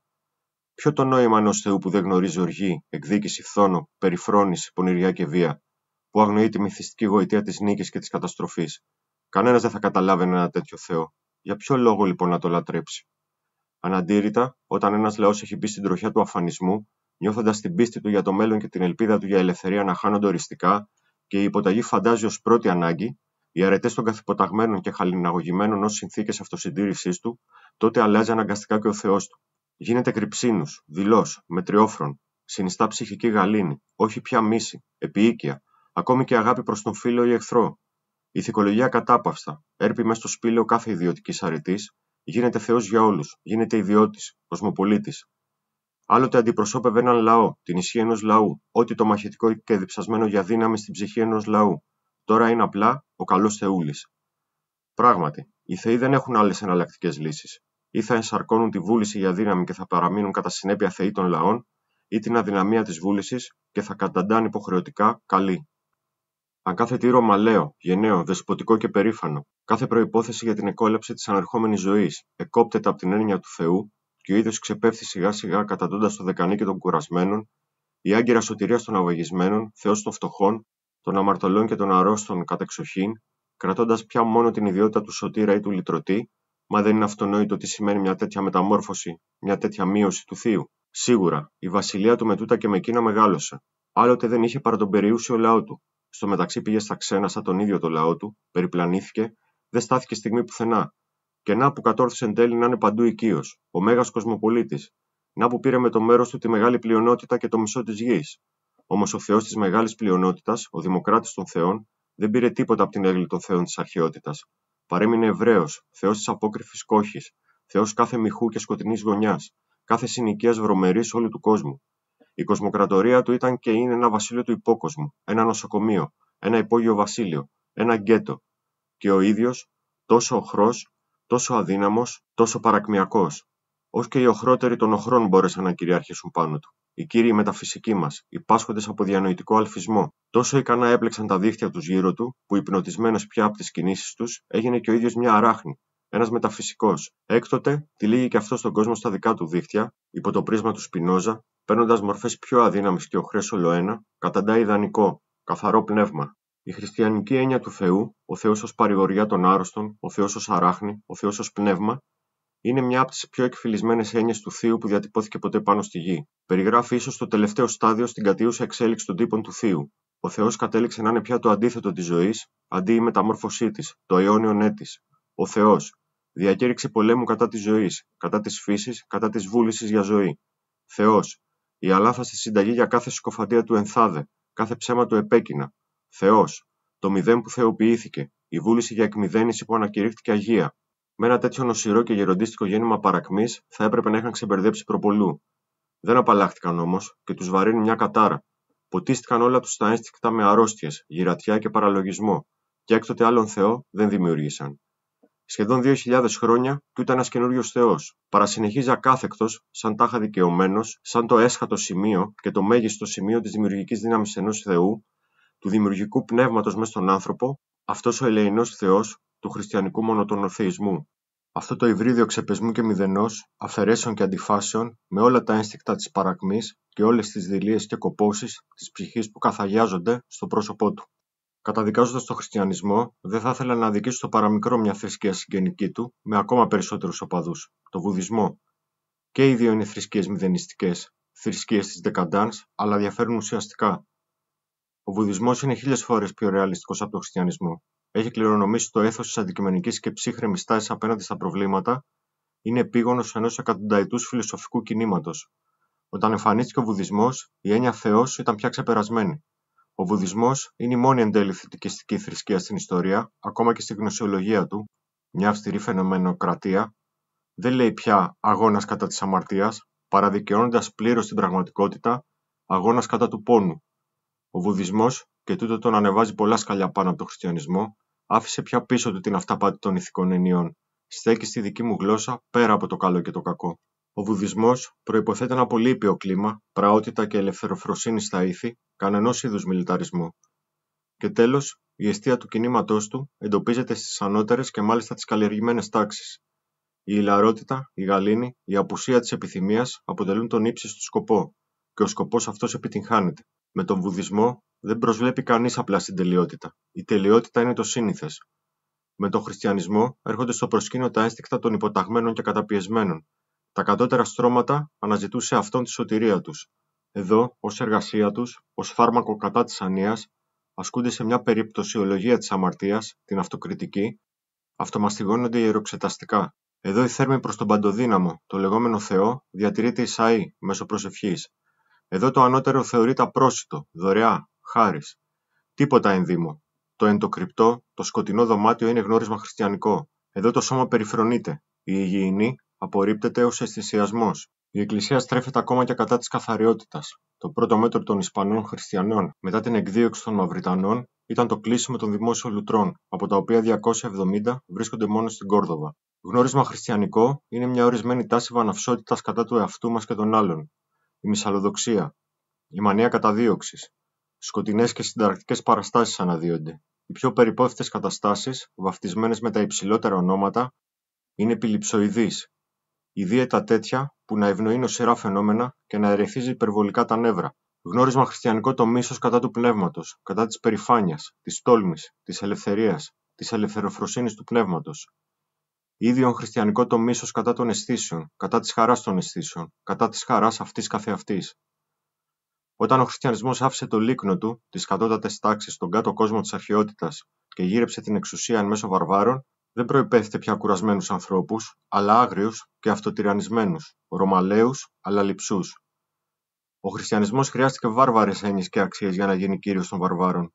Ποιο το νόημα ενός Θεού που δεν γνωρίζει οργή, εκδίκηση, φθόνο, περιφρόνηση, πονηριά και βία, που αγνοεί τη μυθιστική γοητεία της νίκης και της καταστροφής, κανένας δεν θα καταλάβαινε ένα τέτοιο Θεό. Για ποιο λόγο λοιπόν να το λατρέψει. Αναντήρητα, όταν ένας λαός έχει μπει στην τροχιά του αφανισμού, νιώθοντας την πίστη του για το μέλλον και την ελπίδα του για ελευθερία να χάνονται οριστικά και η υποταγή φαντάζει ως πρώτη ανάγκη, οι αρετές των καθυποταγμένων και χαλιναγωγημένων ως συνθήκες αυτοσυντήρησής του, τότε αλλάζει αναγκαστικά και ο Θεός του. Γίνεται κρυψίνους, δειλός, μετριόφρον, συνιστά ψυχική γαλήνη, όχι πια μίση, επίοικια, ακόμη και αγάπη προς τον φίλο ή εχθρό. η κατάπαστα κατάπαυστα, έρπει μέσα στο σπήλαιο κάθε ιδιωτικής αρετής, γίνεται Θεός για όλους, γίνεται ιδιώτης, κοσμοπολίτης. Άλλοτε αντιπροσώπευε έναν λαό, την ισχύ ενός λαού, ό,τι το μαχητικό και διψασμένο για δύναμη στην ψυχή ενός λαού. Τώρα είναι απλά ο καλός Θεούλης. Πράγματι, οι Θεοί δεν έχουν άλλες εναλλακτικές λύσεις ή θα ενσαρκώνουν τη βούληση για δύναμη και θα παραμείνουν κατά συνέπεια θεοί των λαών, ή την αδυναμία της βούλησης και θα καταντάνε υποχρεωτικά καλή. Αν κάθε τύρο μαλαίο, γενναίο, δεσποτικό και περήφανο, κάθε προπόθεση για την εκόλεψη της ανερχόμενης ζωής εκόπτεται από την έννοια του Θεού και ο ίδιος ξεπέφτει σιγά σιγά καταντώντας το και των κουρασμένων, η άγκυρα σωτηρίας των αγωγισμένων, Θεός των φτωχών, των αμαρτωλών και των αρρώστων κατεξοχήν, κρατώντας πια μόνο την ιδιότητα του σωτήρα ή του λυτρωτή, μα δεν είναι αυτονόητο τι σημαίνει μια τέτοια μεταμόρφωση, μια τέτοια μείωση του Θείου. Σίγουρα, η βασιλεία του μετούτα και με εκείνα μεγάλωσε. Άλλοτε δεν είχε παρά τον περιούσιο λαό του. Στο μεταξύ πήγε στα ξένα σαν τον ίδιο το λαό του, περιπλανήθηκε, δεν στάθηκε στιγμή πουθενά. Και να που κατόρθωσε εν τέλει να είναι παντού οικείος, ο μέγας κοσμοπολίτης. Να που πήρε με το μέρος του τη μεγάλη πλειονότητα και το μισό της γης. Όμως ο Θεός της μεγάλης πλειονότητας, ο Δημοκράτης των Θεών, δεν πήρε τίποτα από την έγκλη των Θεών της αρχαιότητας, Παρέμεινε Εβραίο, Θεός της απόκρυφη κόχης, Θεός κάθε μυχού και σκοτεινής γωνιάς, κάθε συνοικίας βρωμερής όλου του κόσμου. Η κοσμοκρατορία του ήταν και είναι ένα βασίλειο του υπόκοσμου, ένα νοσοκομείο, ένα υπόγειο βασίλειο, ένα γκέτο. Και ο ίδιος, τόσο οχρός, τόσο αδύναμος, τόσο παρακμιακός, ως και οι οχρότεροι των οχρών μπόρεσαν να κυριαρχήσουν πάνω του οι κύριοι μεταφυσικοί μας, υπάσχοντες από διανοητικό αλφισμό, τόσο ικανά έπλεξαν τα δίχτυα τους γύρω του, που υπνοτισμένος πια από τις κινήσεις τους, έγινε και ο ίδιος μια αράχνη, ένας μεταφυσικός. Έκτοτε τυλίγει και αυτό τον κόσμο στα δικά του δίχτυα, υπό το πρίσμα του Σπινόζα, παίρνοντας μορφές πιο αδύναμες και χρέο ολοένα, καταντά ιδανικό, καθαρό πνεύμα. Η χριστιανική έννοια του Θεού, ο Θεός ως παρηγοριά των άρρωστων, ο Θεός ως αράχνη, ο Θεός ως πνεύμα, είναι μια από τις πιο εκφυλισμένες έννοιες του Θείου που διατυπώθηκε ποτέ πάνω στη γη. Περιγράφει ίσως το τελευταίο στάδιο στην κατιούσα εξέλιξη των τύπων του Θείου. Ο Θεός κατέληξε να είναι πια το αντίθετο της ζωής, αντί η μεταμόρφωσή της, το αιώνιο ναι Ο Θεός διακήρυξε πολέμου κατά της ζωής, κατά της φύσης, κατά της βούλησης για ζωή. Θεός, η αλάφαστη συνταγή για κάθε σκοφαντία του ενθάδε, κάθε ψέμα του επέκεινα. Θεός, το μηδέν που θεοποιήθηκε, η βούληση για εκμηδένιση που ανακηρύχθηκε αγία, με ένα τέτοιο νοσηρό και γεροντίστικο γέννημα παρακμής θα έπρεπε να είχαν ξεμπερδέψει προπολού. Δεν απαλλάχτηκαν όμως και τους βαρύνει μια κατάρα. Ποτίστηκαν όλα τους τα ένστικτα με αρρώστιες, γυρατιά και παραλογισμό, και έκτοτε άλλον Θεό δεν δημιούργησαν. Σχεδόν δύο χιλιάδες χρόνια του ήταν ένας καινούριος Θεός. Παρασυνεχίζει ακάθεκτος, σαν τάχα δικαιωμένος, σαν το έσχατο σημείο και το μέγιστο σημείο της δημιουργικής δύναμης ενός Θεού, του δημιουργικού πνεύματος μέσα στον άνθρωπο, αυτός ο ελεηνός Θεός του χριστιανικού μονοτονοθεϊσμού, αυτό το υβρίδιο ξεπεσμού και μηδενός, αφαιρέσεων και αντιφάσεων, με όλα τα ένστικτα της παρακμής και όλες τις δηλίες και κοπώσεις της ψυχής που καθαγιάζονται στο πρόσωπό του. Καταδικάζοντας τον χριστιανισμό, δεν θα ήθελα να αδικήσω το παραμικρό μια θρησκεία συγγενική του με ακόμα περισσότερους οπαδούς: το βουδισμό. Και οι δύο είναι θρησκείες μηδενιστικές, θρησκείες της Δεκαντάν, αλλά διαφέρουν ουσιαστικά. Ο Βουδισμός είναι χίλιες φορές πιο ρεαλιστικός από τον χριστιανισμό έχει κληρονομήσει το έθος της αντικειμενικής και ψύχρεμης τάσης απέναντι στα προβλήματα, είναι επίγονος ενός εκατονταετούς φιλοσοφικού κινήματος. Όταν εμφανίστηκε ο Βουδισμός, η έννοια Θεός ήταν πια ξεπερασμένη. Ο Βουδισμός είναι η μόνη εν τέλει θετικιστική θρησκεία στην ιστορία, ακόμα και στη γνωσιολογία του, μια αυστηρή φαινομενοκρατία, δεν λέει πια αγώνας κατά της αμαρτίας, παραδικαιώνοντα πλήρως την πραγματικότητα αγώνας κατά του πόνου. Ο Βουδισμός, και τούτο τον ανεβάζει πολλά σκαλιά πάνω από τον χριστιανισμό, άφησε πια πίσω του την αυταπάτη των ηθικών ενιών. Στέκει στη δική μου γλώσσα πέρα από το καλό και το κακό. Ο βουδισμός προποθέτει ένα πολύ ήπιο κλίμα, πραότητα και ελευθεροφροσύνη στα ήθη, κανενός είδους μιλιταρισμό. Και τέλος, η αιστεία του κινήματός του εντοπίζεται στις ανώτερες και μάλιστα τις καλλιεργημένες τάξεις. Η ηλαρότητα, η γαλήνη, η απουσία της επιθυμίας αποτελούν τον ύψιστο σκοπό, και ο σκοπός αυτός επιτυγχάνεται. Με τον Βουδισμό δεν προσβλέπει κανείς απλά στην τελειότητα. Η τελειότητα είναι το σύνηθες. Με τον Χριστιανισμό έρχονται στο προσκήνιο τα αίσθηκτα των υποταγμένων και καταπιεσμένων. Τα κατώτερα στρώματα αναζητούσε αυτόν τη σωτηρία τους, Εδώ, ως εργασία τους, ως φάρμακο κατά της ανίας, ασκούνται σε μια περιπτωσιολογία της αμαρτίας, την αυτοκριτική, αυτομαστιγώνονται ιεροξεταστικά. Εδώ η θέρμη προς τον παντοδύναμο, το λεγόμενο Θεό, διατηρείται ισαή μέσω προσευχής. Εδώ το ανώτερο θεωρείται απρόσιτο, δωρεά, χάρη. Τίποτα ενδύμο. Το εν το κρυπτό, το σκοτεινό δωμάτιο είναι γνώρισμα χριστιανικό. Εδώ το σώμα περιφρονείται. Η υγιεινή απορρίπτεται ως αισθησιασμός. Η Εκκλησία στρέφεται ακόμα και κατά της καθαριότητας. Το πρώτο μέτρο των Ισπανών χριστιανών μετά την εκδίωξη των Μαυριτανών ήταν το κλείσιμο των δημόσιων λουτρών, από τα οποία 270 βρίσκονται μόνο στην Κόρδοβα. Γνώρισμα χριστιανικό είναι μια ορισμένη τάση βαναυσότητας κατά του εαυτού μας και των άλλων, η μυσαλλοδοξία, η μανία καταδίωξης, σκοτεινές και συνταρακτικές παραστάσεις αναδύονται. Οι πιο περιπόθετε καταστάσεις, βαφτισμένες με τα υψηλότερα ονόματα, είναι επιληψοειδεί. ιδιαίτερα τέτοια που να ευνοεί νοσηρά φαινόμενα και να ερεθίζει υπερβολικά τα νεύρα. Γνώρισμα χριστιανικό το μίσος κατά του πνεύματος, κατά της περηφάνειας, της τόλμης, της ελευθερίας, της ελευθεροφροσύνης του πνεύματος, ίδιον χριστιανικό το μίσος κατά των αισθήσεων, κατά της χαράς των αισθήσεων, κατά της χαράς αυτής καθεαυτής. Όταν ο Χριστιανισμός άφησε το λίκνο του, τις κατώτατες τάξει, τον κάτω κόσμο της αρχαιότητας και γύρεψε την εξουσία εν μέσω βαρβάρων, δεν προϋπέθεται πια κουρασμένους ανθρώπους, αλλά άγριους και αυτοτυρανισμένους, ρωμαλαίους αλλά λυψού. Ο χριστιανισμός χρειάστηκε βάρβαρες έννοιες και αξίες για να γίνει κύριος των βαρβάρων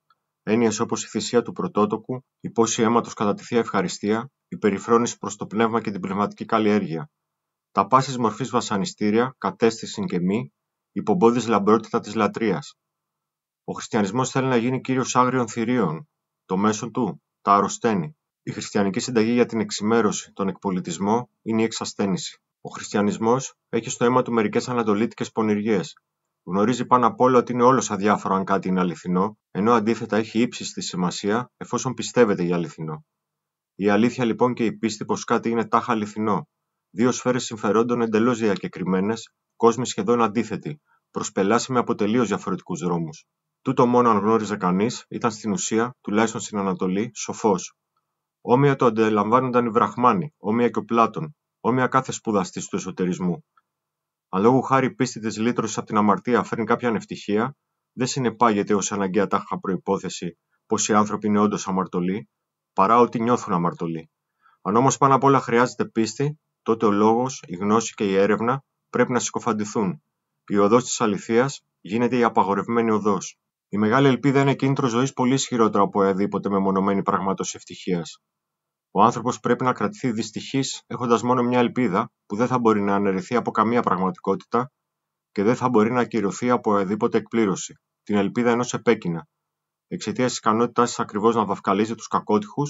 έννοιε όπως η θυσία του πρωτότοκου, η πόση αίματος κατά τη Θεία Ευχαριστία, η περιφρόνηση προς το πνεύμα και την πνευματική καλλιέργεια, τα πάση μορφής βασανιστήρια, κατέστηση και μη, η πομπόδης λαμπρότητα της λατρείας. Ο Χριστιανισμός θέλει να γίνει κύριος άγριων θηρίων, το μέσον του, τα αρρωσταίνει. Η χριστιανική συνταγή για την εξημέρωση, τον εκπολιτισμό, είναι η εξασθένηση. Ο Χριστιανισμός έχει στο αίμα του μερικές ανατολίτικες πονηριές, Γνωρίζει πάνω απ' όλα ότι είναι όλος αδιάφορο αν κάτι είναι αληθινό, ενώ αντίθετα έχει ύψιστη σημασία εφόσον πιστεύεται για αληθινό. Η αλήθεια λοιπόν και η πίστη πως κάτι είναι τάχα αληθινό, δύο σφαίρες συμφερόντων εντελώς διακεκριμένες, κόσμοι σχεδόν αντίθετοι, προσπελάσει με αποτελείω διαφορετικούς δρόμους. Τούτο μόνο αν γνώριζε κανείς, ήταν στην ουσία, τουλάχιστον στην Ανατολή, σοφός. Όμοια το αντιλαμβάνονταν οι Βραχμάνοι, όμοια και ο Πλάτων, όμοια κάθε σπουδαστής του εσωτερισμού αν λόγω χάρη πίστη της λύτρωσης από την αμαρτία φέρνει κάποια ανευτυχία, δεν συνεπάγεται ως αναγκαία τάχα προπόθεση πως οι άνθρωποι είναι όντως αμαρτωλοί, παρά ότι νιώθουν αμαρτωλοί. Αν όμως πάνω απ' όλα χρειάζεται πίστη, τότε ο λόγος, η γνώση και η έρευνα πρέπει να συκοφαντηθούν. Η οδός της αληθείας γίνεται η απαγορευμένη οδός. Η μεγάλη ελπίδα είναι κίνητρο ζωής πολύ ισχυρότερο από οποιαδήποτε μεμονωμένη πραγματο ευτυχίας. Ο άνθρωπος πρέπει να κρατηθεί δυστυχής έχοντας μόνο μια ελπίδα που δεν θα μπορεί να αναιρεθεί από καμία πραγματικότητα και δεν θα μπορεί να ακυρωθεί από οδήποτε εκπλήρωση, την ελπίδα ενός επέκεινα. Εξαιτίας της ικανότητάς της ακριβώς να βαφκαλίζει τους κακότυχους,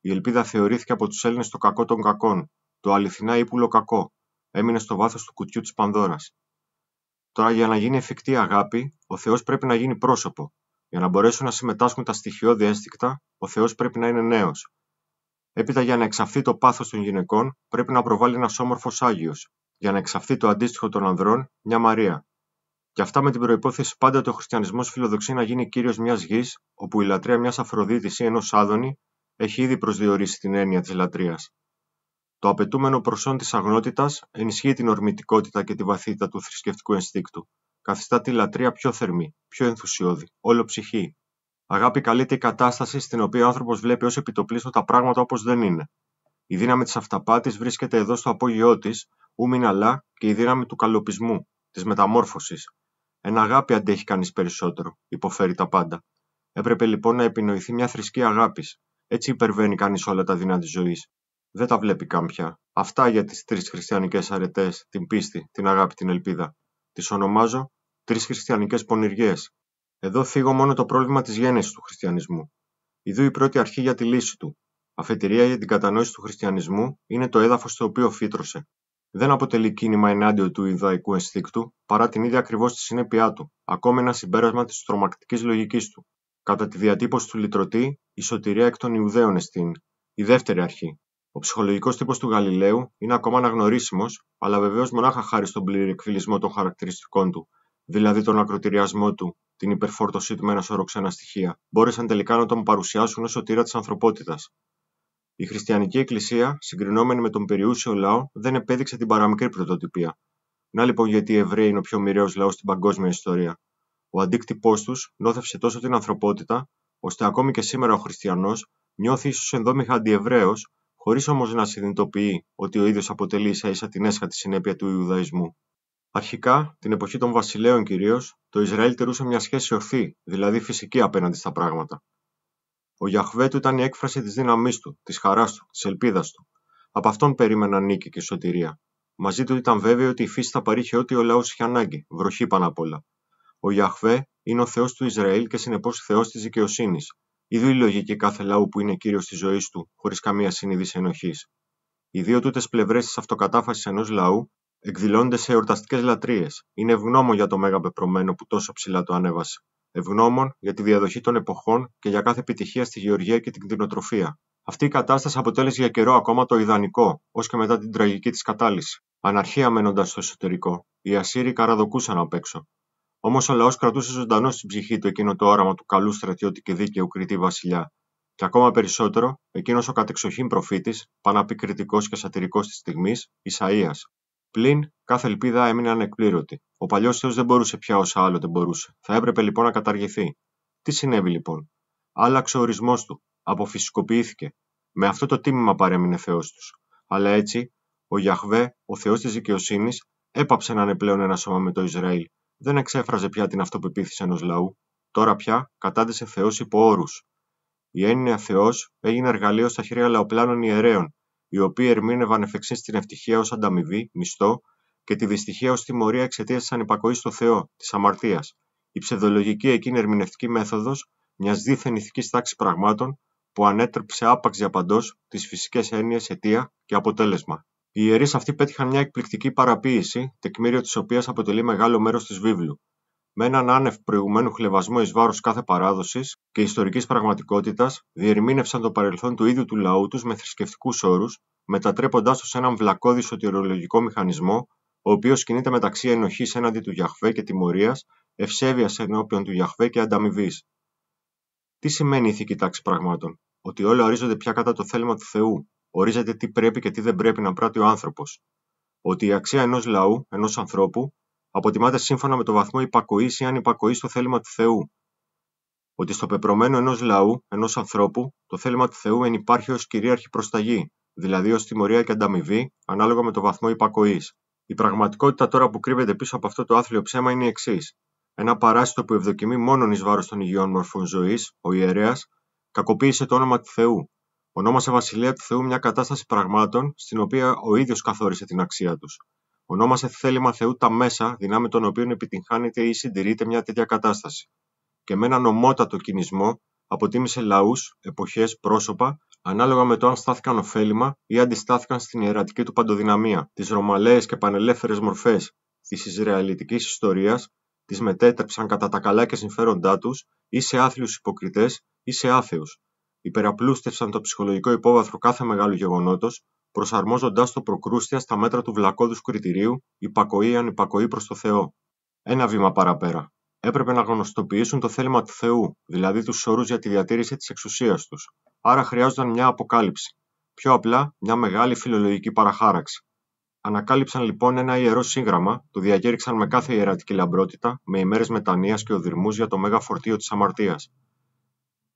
η ελπίδα θεωρήθηκε από τους Έλληνες το κακό των κακών, το αληθινά ύπουλο κακό, έμεινε στο βάθος του κουτιού της Πανδώρας. Τώρα, για να γίνει εφικτή αγάπη, ο Θεός πρέπει να γίνει πρόσωπο. Για να μπορέσουν να συμμετάσχουν τα στοιχειώδη ένστικτα, ο Θεός πρέπει να είναι νέος, Έπειτα για να εξαφθεί το πάθος των γυναικών, πρέπει να προβάλλει ένας όμορφος Άγιος, για να εξαφθεί το αντίστοιχο των ανδρών, μια Μαρία. Και αυτά με την προπόθεση πάντα ότι ο χριστιανισμός φιλοδοξεί να γίνει κύριος μιας γης, όπου η λατρεία μιας Αφροδίτης ή ενός Άδωνη έχει ήδη προσδιορίσει την έννοια της λατρείας. Το απαιτούμενο προσόν της αγνότητας ενισχύει την ορμητικότητα και τη βαθύτητα του θρησκευτικού ενστίκτου, καθιστά τη λατρεία πιο θερμή, πιο ενθουσιώδη, όλο ψυχή, Αγάπη καλείται η κατάσταση στην οποία ο άνθρωπος βλέπει ως επιτοπλίστων τα πράγματα όπως δεν είναι. Η δύναμη της αυταπάτης βρίσκεται εδώ στο απόγειό της, ούμιν αλλά και η δύναμη του καλοπισμού, της μεταμόρφωσης. «Ένα αγάπη αντέχει κανείς περισσότερο, υποφέρει τα πάντα. Έπρεπε λοιπόν να επινοηθεί μια θρησκεία αγάπης. Έτσι υπερβαίνει κανείς όλα τα δυνατή ζωής. Δεν τα βλέπει κάποια. Αυτά για τις τρεις χριστιανικές αρετές, την πίστη, την αγάπη, την ελπίδα. Τις ονομάζω τρεις χριστιανικές πονηριές, εδώ θίγω μόνο το πρόβλημα της γέννηση του χριστιανισμού. Ιδού η πρώτη αρχή για τη λύση του. Αφετηρία για την κατανόηση του χριστιανισμού είναι το έδαφος στο οποίο φύτρωσε. Δεν αποτελεί κίνημα ενάντια του ιδαϊκού ενστίκτου, παρά την ίδια ακριβώς τη συνέπειά του, ακόμη ένα συμπέρασμα της τρομακτικής λογικής του. Κατά τη διατύπωση του λυτρωτή, η σωτηρία εκ των Ιουδαίων εστίν, η δεύτερη αρχή. Ο ψυχολογικός τύπος του Γαλιλαίου είναι ακόμα αναγνωρίσιμος, αλλά βεβαίως μονάχα χάρη στον πλήρη εκφυλισμό των χαρακτηριστικών του, δηλαδή τον ακροτηριασμό του, την υπερφόρτωσή του με ένα σώρο ξένα στοιχεία, μπόρεσαν τελικά να τον παρουσιάσουν ως σωτήρα της ανθρωπότητας. Η χριστιανική εκκλησία, συγκρινόμενη με τον περιούσιο λαό, δεν επέδειξε την παραμικρή πρωτοτυπία. Να λοιπόν γιατί οι Εβραίοι είναι ο πιο μοιραίος λαός στην παγκόσμια ιστορία. Ο αντίκτυπός τους νόθευσε τόσο την ανθρωπότητα, ώστε ακόμη και σήμερα ο χριστιανός νιώθει ίσως ενδόμηχα αντιεβραίος, χωρίς όμως να συνειδητοποιεί ότι ο ίδιος αποτελεί ίσα ίσα την έσχατη συνέπεια του Ιουδαϊσμού. Αρχικά, την εποχή των βασιλέων κυρίως, το Ισραήλ τερούσε μια σχέση ορθή, δηλαδή φυσική απέναντι στα πράγματα. Ο Γιαχβέ του ήταν η έκφραση της δύναμής του, της χαράς του, της ελπίδας του. Από αυτόν περίμενα νίκη και σωτηρία. Μαζί του ήταν βέβαιο ότι η φύση θα παρήχε ό,τι ο λαός είχε ανάγκη, βροχή πάνω απ' όλα. Ο Γιαχβέ είναι ο Θεός του Ισραήλ και συνεπώς Θεός της δικαιοσύνης. Ιδού η λογική κάθε λαού που είναι κύριος της ζωής του, χωρίς καμία συνείδηση ενοχής. Οι δύο τούτες πλευρές της αυτοκατάφασης ενός λαού εκδηλώνεται σε εορταστικές λατρείες. Είναι ευγνώμων για το μέγα πεπρωμένο που τόσο ψηλά το ανέβασε. Ευγνώμων για τη διαδοχή των εποχών και για κάθε επιτυχία στη γεωργία και την κτηνοτροφία. Αυτή η κατάσταση αποτέλεσε για καιρό ακόμα το ιδανικό, ως και μετά την τραγική της κατάλυση. Αναρχία μένοντας στο εσωτερικό, οι Ασσύριοι καραδοκούσαν απ' έξω. Όμως ο λαός κρατούσε ζωντανό στην ψυχή του εκείνο το όραμα του καλού στρατιώτη και δίκαιου κριτή βασιλιά. Και ακόμα περισσότερο, εκείνος ο κατεξοχήν προφήτης, παναπικριτικός και σατυρικός της στιγμής, Ισαία, Πλην κάθε ελπίδα έμεινε ανεκπλήρωτη. Ο παλιός Θεός δεν μπορούσε πια όσα άλλο δεν μπορούσε. Θα έπρεπε λοιπόν να καταργηθεί. Τι συνέβη λοιπόν. Άλλαξε ο ορισμός του. Αποφυσικοποιήθηκε. Με αυτό το τίμημα παρέμεινε Θεός τους. Αλλά έτσι, ο Γιαχβέ, ο Θεός της δικαιοσύνης, έπαψε να είναι πλέον ένα σώμα με το Ισραήλ. Δεν εξέφραζε πια την αυτοπεποίθηση ενός λαού. Τώρα πια κατάντησε Θεός υπό όρους. Η έννοια Θεός έγινε εργαλείο στα χέρια λαοπλάνων ιερέων οι οποίοι ερμήνευαν εφ' εξή την ευτυχία ως ανταμοιβή, μισθό, και τη δυστυχία ως τιμωρία εξαιτίας της ανυπακοής στο Θεό, της αμαρτίας. Η ψευδολογική εκείνη ερμηνευτική μέθοδος μιας δίθεν ηθικής τάξης πραγμάτων που ανέτρεψε άπαξ διαπαντό τις φυσικές έννοιες αιτία και αποτέλεσμα. Οι ιερείς αυτοί πέτυχαν μια εκπληκτική παραποίηση, τεκμήριο της οποίας αποτελεί μεγάλο μέρος της βίβλου με έναν άνευ προηγουμένου χλεβασμού εις βάρος κάθε παράδοσης και ιστορικής πραγματικότητας, διερμήνευσαν το παρελθόν του ίδιου του λαού τους με θρησκευτικούς όρους, μετατρέποντάς το σε έναν βλακώδη σωτηρολογικό μηχανισμό, ο οποίος κινείται μεταξύ ενοχής έναντι του Γιαχβέ και τιμωρίας, ευσέβειας ενώπιον του Γιαχβέ και ανταμοιβής. Τι σημαίνει η ηθική τάξη πραγμάτων, ότι όλα ορίζονται πια κατά το θέλημα του Θεού, ορίζεται τι πρέπει και τι δεν πρέπει να πράττει ο άνθρωπος. Ότι η αξία ενός λαού, ενός ανθρώπου, αποτιμάται σύμφωνα με το βαθμό υπακοής ή ανυπακοής στο θέλημα του Θεού. Ότι στο πεπρωμένο ενός λαού, ενός ανθρώπου, το θέλημα του Θεού ενυπάρχει ως κυρίαρχη προσταγή, δηλαδή ως τιμωρία και ανταμοιβή, ανάλογα με το βαθμό υπακοής. Η πραγματικότητα τώρα που κρύβεται πίσω από αυτό το άθλιο ψέμα είναι η εξής. Ένα παράσιτο που ευδοκιμεί μόνον εις βάρος των υγιών μορφών ζωής, ο ιερέας, κακοποίησε το όνομα του Θεού. Ονόμασε Βασιλεία του Θεού μια κατάσταση πραγμάτων στην οποία ο ίδιος καθόρισε την αξία τους. Ονόμασε θέλημα Θεού τα μέσα, δυνάμει των οποίων επιτυγχάνεται ή συντηρείται μια τέτοια κατάσταση. Και με έναν ομότατο κινησμό αποτίμησε λαούς, εποχές, πρόσωπα, ανάλογα με το αν στάθηκαν ωφέλιμα ή αντιστάθηκαν στην ιερατική του παντοδυναμία, τις ρωμαλαίες και πανελεύθερες μορφές της Ισραηλιτικής ιστορίας, τις μετέτρεψαν κατά τα καλά και συμφέροντά τους ή σε άθλιους υποκριτές ή σε άθεους. Υπεραπλούστευσαν το ψυχολογικό υπόβαθρο κάθε μεγάλου γεγονότος Προσαρμόζοντα το προκρούστια στα μέτρα του βλακώδους κριτηρίου «υπακοή ανυπακοή προς το Θεό». Ένα βήμα παραπέρα. Έπρεπε να γνωστοποιήσουν το θέλημα του Θεού, δηλαδή τους όρους για τη διατήρηση της εξουσίας τους, Άρα χρειάζονταν μια αποκάλυψη. Πιο απλά, μια μεγάλη φιλολογική παραχάραξη. Ανακάλυψαν λοιπόν ένα ιερό σύγγραμμα, το διακήρυξαν με κάθε ιερατική λαμπρότητα, με ημέρες μετανία και οδυρμούς για το μέγα φορτίο της αμαρτίας.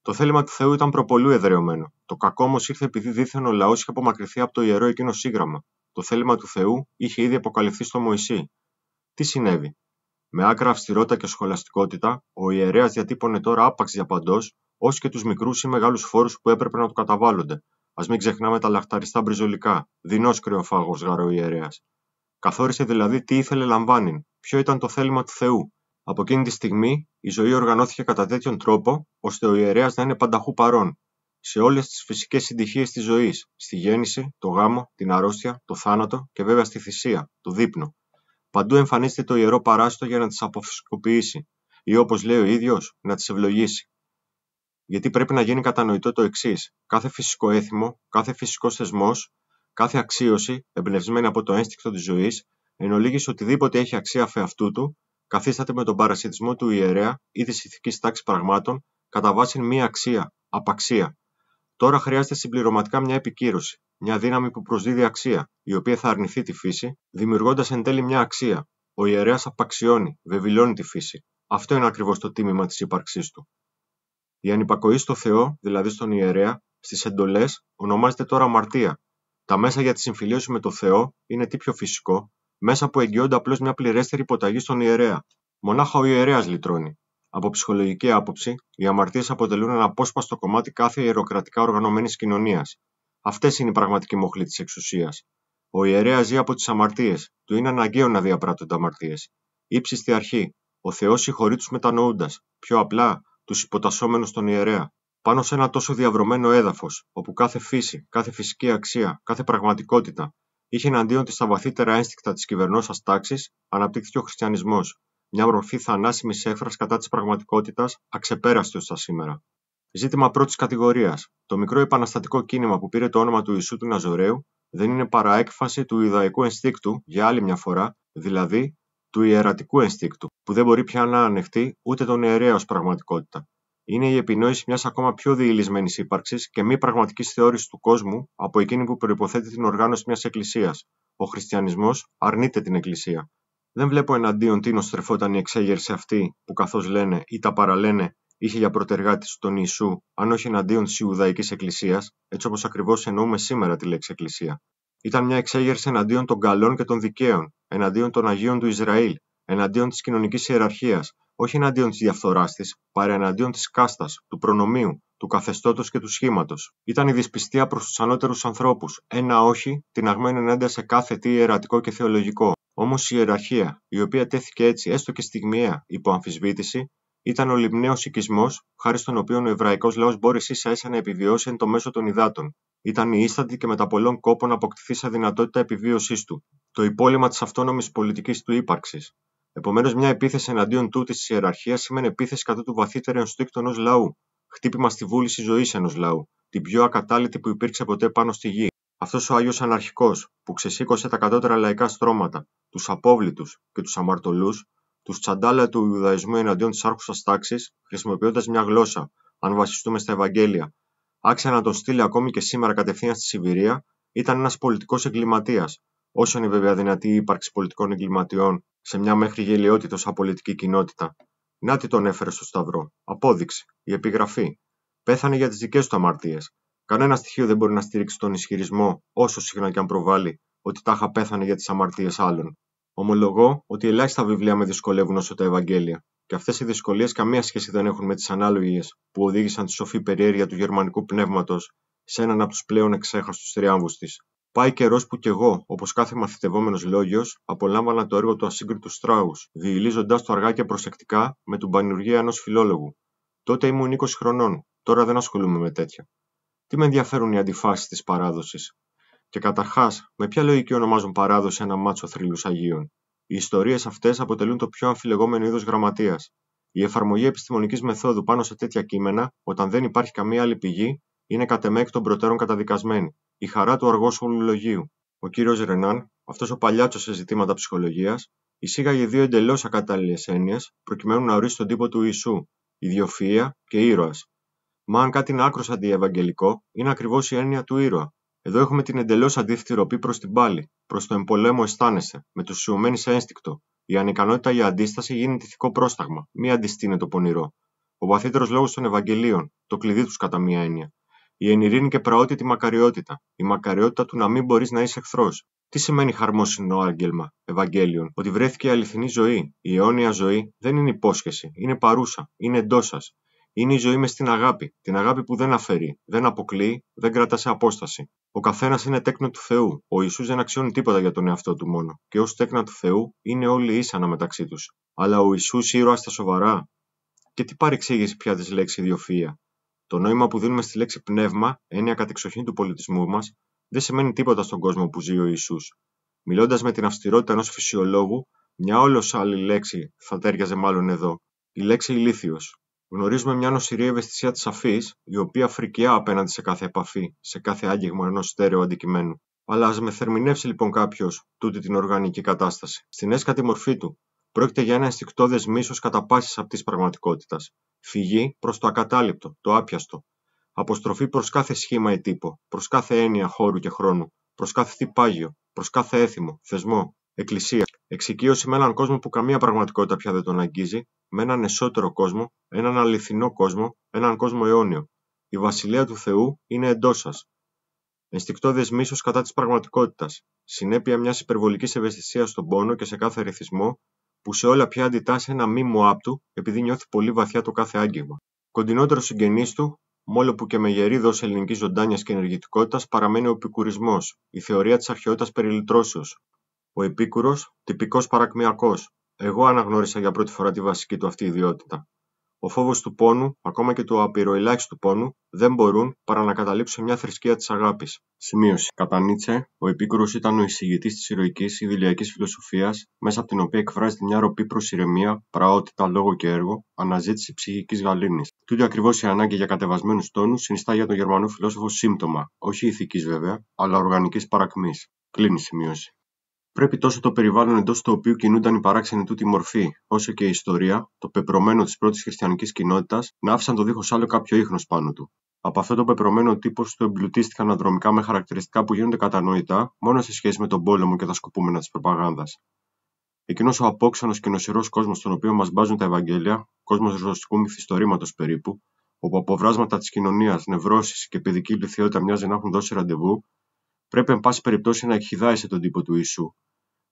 Το θέλημα του Θεού ήταν προπολού εδρεωμένο. Το κακό όμως ήρθε επειδή δίθεν ο λαός είχε απομακρυνθεί από το ιερό εκείνο σύγγραμμα. Το θέλημα του Θεού είχε ήδη αποκαλυφθεί στο Μωυσή. Τι συνέβη. Με άκρα αυστηρότητα και σχολαστικότητα, ο ιερέας διατύπωνε τώρα άπαξ παντός ως και τους μικρούς ή μεγάλους φόρους που έπρεπε να του καταβάλλονται. Ας μην ξεχνάμε τα λαχταριστά μπριζολικά, δεινός κρυοφάγος ιερέας. Καθόρισε δηλαδή τι ήθελε λαμβάνει, ποιο ήταν το θέλημα του Θεού, από εκείνη τη στιγμή η ζωή οργανώθηκε κατά τέτοιον τρόπο ώστε ο ιερέας να είναι πανταχού παρόν, σε όλες τις φυσικές συντυχίες της ζωής στη γέννηση, το γάμο, την αρρώστια, το θάνατο και βέβαια στη θυσία, το δείπνο. Παντού εμφανίζεται το ιερό παράστο για να τις αποφυσικοποιήσει ή όπως λέει ο ίδιος να τις ευλογήσει. Γιατί πρέπει να γίνει κατανοητό το εξής: κάθε φυσικό έθιμο, κάθε φυσικός θεσμός, κάθε αξίωση εμπνευσμένη από το ένστικτο της ζωής, εν ολίγης οτιδήποτε έχει αξία αυτού του, καθίσταται με τον παρασύντισμό του ιερέα ή της ηθικής τάξης πραγμάτων κατά βάση μία αξία, απαξία. Τώρα χρειάζεται συμπληρωματικά μια επικύρωση, μια δύναμη που προσδίδει αξία, η οποία θα αρνηθεί τη φύση, δημιουργώντας εν τέλει μια αξία. Ο ιερέας απαξιώνει, βεβηλώνει τη φύση. Αυτό είναι ακριβώς το τίμημα της ύπαρξής του. Η ανυπακοή στο Θεό, δηλαδή στον ιερέα, στις εντολές, ονομάζεται τώρα αμαρτία. Τα μέσα για τη συμφιλίωση με το Θεό είναι τι πιο φυσικό, μέσα που εγγυώνται απλώς μια πληρέστερη υποταγή στον ιερέα. Μονάχα ο ιερέας λυτρώνει. Από ψυχολογική άποψη, οι αμαρτίες αποτελούν ένα απόσπαστο κομμάτι κάθε ιεροκρατικά οργανωμένης κοινωνίας. Αυτές είναι οι πραγματικοί μοχλή της εξουσίας. Ο ιερέας ζει από τις αμαρτίες, του είναι αναγκαίο να διαπράττονται αμαρτίες. Ήψιστη αρχή. Ο Θεός συγχωρεί τους μετανοούντας, πιο απλά τους υποτασσόμενους στον ιερέα. Πάνω σε ένα τόσο διαβρωμένο έδαφος, όπου κάθε φύση, κάθε φυσική αξία, κάθε πραγματικότητα είχε εναντίον της στα βαθύτερα ένστικτα της κυβερνώσα τάξης, αναπτύχθηκε ο χριστιανισμός, μια μορφή θανάσιμης έφραση κατά της πραγματικότητας, αξεπέραστη ω τα σήμερα. Ζήτημα πρώτης κατηγορίας. Το μικρό επαναστατικό κίνημα που πήρε το όνομα του Ιησού του Ναζωρέου δεν είναι παρά έκφαση του ιδαϊκού ενστίκτου για άλλη μια φορά, δηλαδή του ιερατικού ενστίκτου, που δεν μπορεί πια να ανεχτεί ούτε τον ιερέα ως πραγματικότητα είναι η επινόηση μιας ακόμα πιο διηλυσμένης ύπαρξης και μη πραγματικής θεώρησης του κόσμου από εκείνη που προποθέτει την οργάνωση μιας Εκκλησίας. Ο χριστιανισμός αρνείται την Εκκλησία. Δεν βλέπω εναντίον τίνο στρεφόταν η εξέγερση αυτή που καθώς λένε ή τα παραλένε είχε για προτεργάτης τον Ιησού, αν όχι εναντίον της Ιουδαϊκής Εκκλησίας, έτσι όπως ακριβώς εννοούμε σήμερα τη λέξη Εκκλησία. Ήταν μια εξέγερση εναντίον των καλών και των δικαίων, εναντίον των Αγίων του Ισραήλ, εναντίον της κοινωνικής ιεραρχίας, όχι εναντίον της διαφθοράς της, παρά εναντίον της κάστας, του προνομίου, του καθεστώτος και του σχήματος. Ήταν η δυσπιστία προς τους ανώτερους ανθρώπους, ένα όχι, την αγμένη ενάντια σε κάθε τι ιερατικό και θεολογικό. Όμως η ιεραρχία, η οποία τέθηκε έτσι έστω και στιγμιαία υπό αμφισβήτηση, ήταν ο λιμνέο οικισμός, χάρη στον οποίο ο εβραϊκός λαός μπόρεσε ίσα ίσα να επιβιώσει εν το μέσο των υδάτων. Ήταν η ίστατη και μετά πολλών κόπων αποκτηθήσα δυνατότητα επιβίωσής του, το υπόλοιμα της αυτόνομης πολιτικής του ύπαρξης, Επομένως, μια επίθεση εναντίον τούτη της ιεραρχίας σημαίνει επίθεση κατά του βαθύτερου ενστίκτου ενός λαού, χτύπημα στη βούληση ζωής ενός λαού, την πιο ακατάλητη που υπήρξε ποτέ πάνω στη γη. Αυτός ο Άγιος Αναρχικός, που ξεσήκωσε τα κατώτερα λαϊκά στρώματα, τους απόβλητους και τους αμαρτωλούς, τους τσαντάλα του Ιουδαϊσμού εναντίον της άρχουσας τάξης, χρησιμοποιώντας μια γλώσσα, αν βασιστούμε στα Ευαγγέλια, άξια να τον στείλει ακόμη και σήμερα κατευθείαν στη Σιβηρία, ήταν ένας πολιτικός εγκληματίας, Όσο είναι βέβαια δυνατή η ύπαρξη πολιτικών εγκληματιών σε μια μέχρι σαν απολυτική κοινότητα. Να τι τον έφερε στο Σταυρό. Απόδειξη. Η επιγραφή. Πέθανε για τις δικές του αμαρτίες. Κανένα στοιχείο δεν μπορεί να στηρίξει τον ισχυρισμό, όσο συχνά και αν προβάλλει, ότι τάχα πέθανε για τις αμαρτίες άλλων. Ομολογώ ότι ελάχιστα βιβλία με δυσκολεύουν όσο τα Ευαγγέλια, και αυτές οι δυσκολίες καμία σχέση δεν έχουν με τις ανάλογες που οδήγησαν τη σοφή περιέργεια του γερμανικού πνεύματος σε έναν από τους πλέον εξέχαστους τριάμβου της, Πάει καιρός που κι εγώ, όπως κάθε μαθητευόμενος λόγιος, απολάμβανα το έργο του ασύγκριτου Στράους, διηλίζοντάς το αργά και προσεκτικά με την πανηγυρία ενό φιλόλογου. Τότε ήμουν 20 χρονών, τώρα δεν ασχολούμαι με τέτοια. Τι με ενδιαφέρουν οι αντιφάσεις της παράδοσης. Και καταρχάς, με ποια λογική ονομάζουν παράδοση ένα μάτσο θρύλους Αγίων. Οι ιστορίες αυτές αποτελούν το πιο αμφιλεγόμενο είδος γραμματείας. Η εφαρμογή επιστημονικής μεθόδου πάνω σε τέτοια κείμενα, όταν δεν υπάρχει καμία άλλη πηγή, είναι κατ' εμέ των προτέρων καταδικασμένη η χαρά του αργόσχολου Ο κύριος Ρενάν, αυτός ο παλιάτσος σε ζητήματα ψυχολογίας, εισήγαγε δύο εντελώς ακατάλληλες έννοιες προκειμένου να ορίσει τον τύπο του Ιησού, ιδιοφυα και ήρωας. Μα αν κάτι είναι άκρος αντιευαγγελικό, είναι ακριβώς η έννοια του ήρωα. Εδώ έχουμε την εντελώς αντίθετη ροπή προς την πάλη, προς το εμπολέμο αισθάνεσαι, με σιωμένης σε ένστικτο. Η ανικανότητα για αντίσταση γίνεται ηθικό πρόσταγμα, μη αντιστείνεται το πονηρό. Ο βαθύτερος λόγος των Ευαγγελίων, το κλειδί τους κατά μία έννοια. Η ενηρήνη και πραότητη μακαριότητα. Η μακαριότητα του να μην μπορείς να είσαι εχθρός. Τι σημαίνει χαρμόσυνο άγγελμα, Ευαγγέλιον, ότι βρέθηκε η αληθινή ζωή. Η αιώνια ζωή δεν είναι υπόσχεση, είναι παρούσα, είναι εντός σας. Είναι η ζωή μες στην αγάπη, την αγάπη που δεν αφαιρεί, δεν αποκλείει, δεν κρατά σε απόσταση. Ο καθένας είναι τέκνο του Θεού. Ο Ιησούς δεν αξιώνει τίποτα για τον εαυτό του μόνο. Και ως τέκνα του Θεού είναι όλοι ίσανα μεταξύ τους. Αλλά ο Ιησούς ήρωας στα σοβαρά. Και τι παρεξήγηση πια της λέξης ιδιοφία. Το νόημα που δίνουμε στη λέξη πνεύμα, έννοια κατεξοχήν του πολιτισμού μας, δεν σημαίνει τίποτα στον κόσμο που ζει ο Ιησούς. Μιλώντας με την αυστηρότητα ενός φυσιολόγου, μια όλος άλλη λέξη θα τέριαζε μάλλον εδώ, η λέξη ηλίθιος. Γνωρίζουμε μια νοσηρή ευαισθησία της αφής, η οποία φρικιά απέναντι σε κάθε επαφή, σε κάθε άγγιγμα ενός στέρεου αντικειμένου. Αλλά ας με θερμινεύσει λοιπόν κάποιος τούτη την οργανική κατάσταση, στην έσκατη μορφή του, Πρόκειται για ένα αισθηκτόδε μίσο κατά πάσης αυτή της πραγματικότητας. Φυγή προς το ακατάληπτο, το άπιαστο. Αποστροφή προς κάθε σχήμα ή τύπο, προς κάθε έννοια χώρου και χρόνου, προς κάθε τυπάγιο, προς κάθε έθιμο, θεσμό, εκκλησία. Εξοικείωση με έναν κόσμο που καμία πραγματικότητα πια δεν τον αγγίζει, με έναν εσωτερικό κόσμο, έναν αληθινό κόσμο, έναν κόσμο αιώνιο. Η βασιλεία του Θεού είναι εντός σας. Ενστικτόδε μίσο κατά της πραγματικότητας. Συνέπεια μιας υπερβολικής ευαισθησίας στον πόνο και σε κάθε ρυθισμό που σε όλα πια αντιτά ένα μη απ' επειδή νιώθει πολύ βαθιά το κάθε άγγιγμα. Κοντινότερο συγγενής του, μόλο που και με γερή δόση ελληνικής ζωντάνιας και ενεργητικότητας, παραμένει ο επικουρισμός, η θεωρία της αρχαιότητας περιλυτρώσεω. Ο επίκουρος, τυπικός παρακμιακός. Εγώ αναγνώρισα για πρώτη φορά τη βασική του αυτή ιδιότητα. Ο φόβος του πόνου, ακόμα και του απειροελάχιστου πόνου, δεν μπορούν παρά να καταλήψουν μια θρησκεία της αγάπης. Σημείωση. Κατά Νίτσε, ο Επίκουρο ήταν ο εισηγητής της ηρωικής δηλιακη φιλοσοφίας, μέσα από την οποία εκφράζεται μια ροπή προς ηρεμία, πραότητα, λόγο και έργο, αναζήτηση ψυχικής γαλήνης. Τούτη ακριβώς η ανάγκη για κατεβασμένους τόνους συνιστά για τον Γερμανό φιλόσοφο σύμπτωμα, όχι ηθικής βέβαια, αλλά οργανικής παρακμής. Κλείνει σημείωση. Πρέπει τόσο το περιβάλλον εντός του οποίου κινούνταν η παράξενη τούτη μορφή, όσο και η ιστορία, το πεπρωμένο της πρώτης χριστιανικής κοινότητας, να άφησαν το δίχως άλλο κάποιο ίχνος πάνω του. Από αυτό το πεπρωμένο τύπος του εμπλουτίστηκαν αναδρομικά με χαρακτηριστικά που γίνονται κατανοητά μόνο σε σχέση με τον πόλεμο και τα σκοπούμενα της προπαγάνδας. Εκείνος ο απόξανο και νοσηρός κόσμος, στον οποίο μας μπάζουν τα Ευαγγέλια, κόσμος ρωσικού μυθιστορήματος περίπου, όπου αποβράσματα της κοινωνίας, νευρώσεις και παιδική λυθιότητα μοιάζει να έχουν δώσει ραντεβού, πρέπει εν πάση περιπτώσει να εκχυδάει σε τον τύπος του Ισου.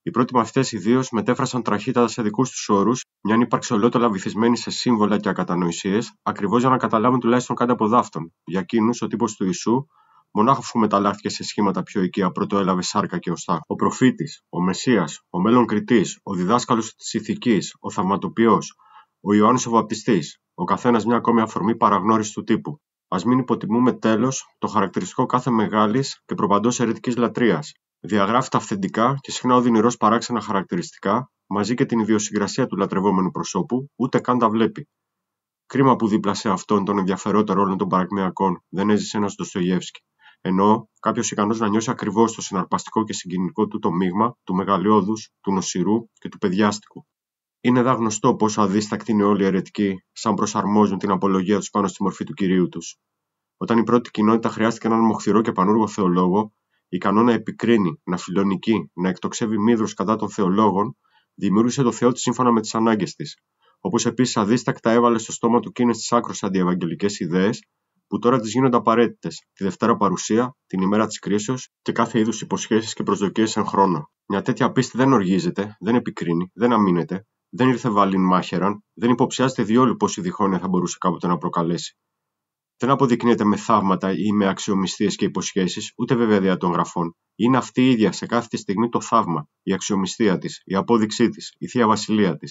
Οι πρώτοι μαθητέ ιδίω μετέφρασαν τραχύτατα σε δικούς τους όρους μιαν ολότελα βυθισμένη σε σύμβολα και ακατανοησίες, ακριβώς για να καταλάβουν τουλάχιστον κάτι από δάφτων. Για εκείνους, ο τύπος του Ισού, μονάχα αφού μεταλλάχθηκε σε σχήματα πιο οικία, πρώτο έλαβε σάρκα και οστά. Ο προφήτης, ο Μεσία, ο μέλλον κριτή, ο διδάσκαλος της ηθικής, ο θαυματοποιός, ο Ιωάννης ο Βαπτιστής, ο καθένας μια ακόμη αφορμή παραγνώριση του τύπου. Ας μην υποτιμούμε τέλος το χαρακτηριστικό κάθε μεγάλης και προπαντός αιρετικής λατρείας. Διαγράφει τα αυθεντικά και συχνά οδυνηρό παράξενα χαρακτηριστικά, μαζί και την ιδιοσυγκρασία του λατρευόμενου προσώπου, ούτε καν τα βλέπει. Κρίμα που δίπλα σε αυτόν τον ενδιαφερότερο όλων των παρακμιακών δεν έζησε ένας Ντοστογεύσκη. Ενώ κάποιος ικανός να νιώσει ακριβώς το συναρπαστικό και συγκινητικό του το μείγμα του μεγαλειώδους, του νοσηρού και του παιδιάστικου. Είναι δα γνωστό πόσο αδίστακτοι είναι όλοι οι αιρετικοί, σαν προσαρμόζουν την απολογία τους πάνω στη μορφή του κυρίου τους. Όταν η πρώτη κοινότητα χρειάστηκε έναν μοχθηρό και πανούργο θεολόγο, ικανό να επικρίνει, να φιλονικεί, να εκτοξεύει μύδρου κατά των θεολόγων, δημιούργησε το Θεό της σύμφωνα με τις ανάγκες της. Όπως επίσης αδίστακτα έβαλε στο στόμα του κίνες τις άκρως αντιευαγγελικές ιδέες, που τώρα τις γίνονται απαραίτητες, τη Δευτέρα Παρουσία, την ημέρα της κρίσεως και κάθε είδους υποσχέσεις και προσδοκίες εν χρόνο. Μια τέτοια πίστη δεν οργίζεται, δεν επικρίνει, δεν αμήνεται, δεν ήρθε Βαλίν μάχεραν, δεν υποψιάζεται διόλου πόση διχόνοια θα μπορούσε κάποτε να προκαλέσει. Δεν αποδεικνύεται με θαύματα ή με αξιομιστίες και υποσχέσεις, ούτε βέβαια δια των γραφών. Είναι αυτή η ίδια σε κάθε τη στιγμή το θαύμα, η αξιομιστία της, η απόδειξή της, η θεία βασιλεία της.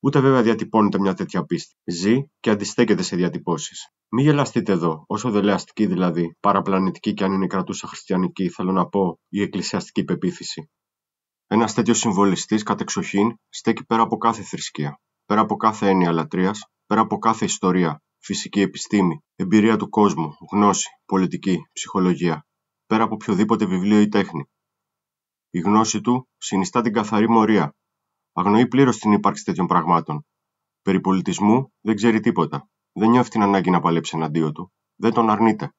Ούτε βέβαια διατυπώνεται μια τέτοια πίστη. Ζει και αντιστέκεται σε διατυπώσεις. Μην γελαστείτε εδώ, όσο δελεαστική δηλαδή, παραπλανητική και αν είναι κρατούσα χριστιανική, θέλω να πω, η εκκλησιαστική πεποίθηση. Ένας τέτοιος συμβολιστής εξοχήν στέκει πέρα από κάθε θρησκεία, πέρα από κάθε έννοια λατρείας, πέρα από κάθε ιστορία, φυσική επιστήμη, εμπειρία του κόσμου, γνώση, πολιτική, ψυχολογία, πέρα από οποιοδήποτε βιβλίο ή τέχνη. Η γνώση του συνιστά την καθαρή μορία. Αγνοεί πλήρως την ύπαρξη τέτοιων πραγμάτων. Περί πολιτισμού δεν ξέρει τίποτα. Δεν νιώθει την ανάγκη να παλέψει εναντίον του. Δεν τον αρνείται.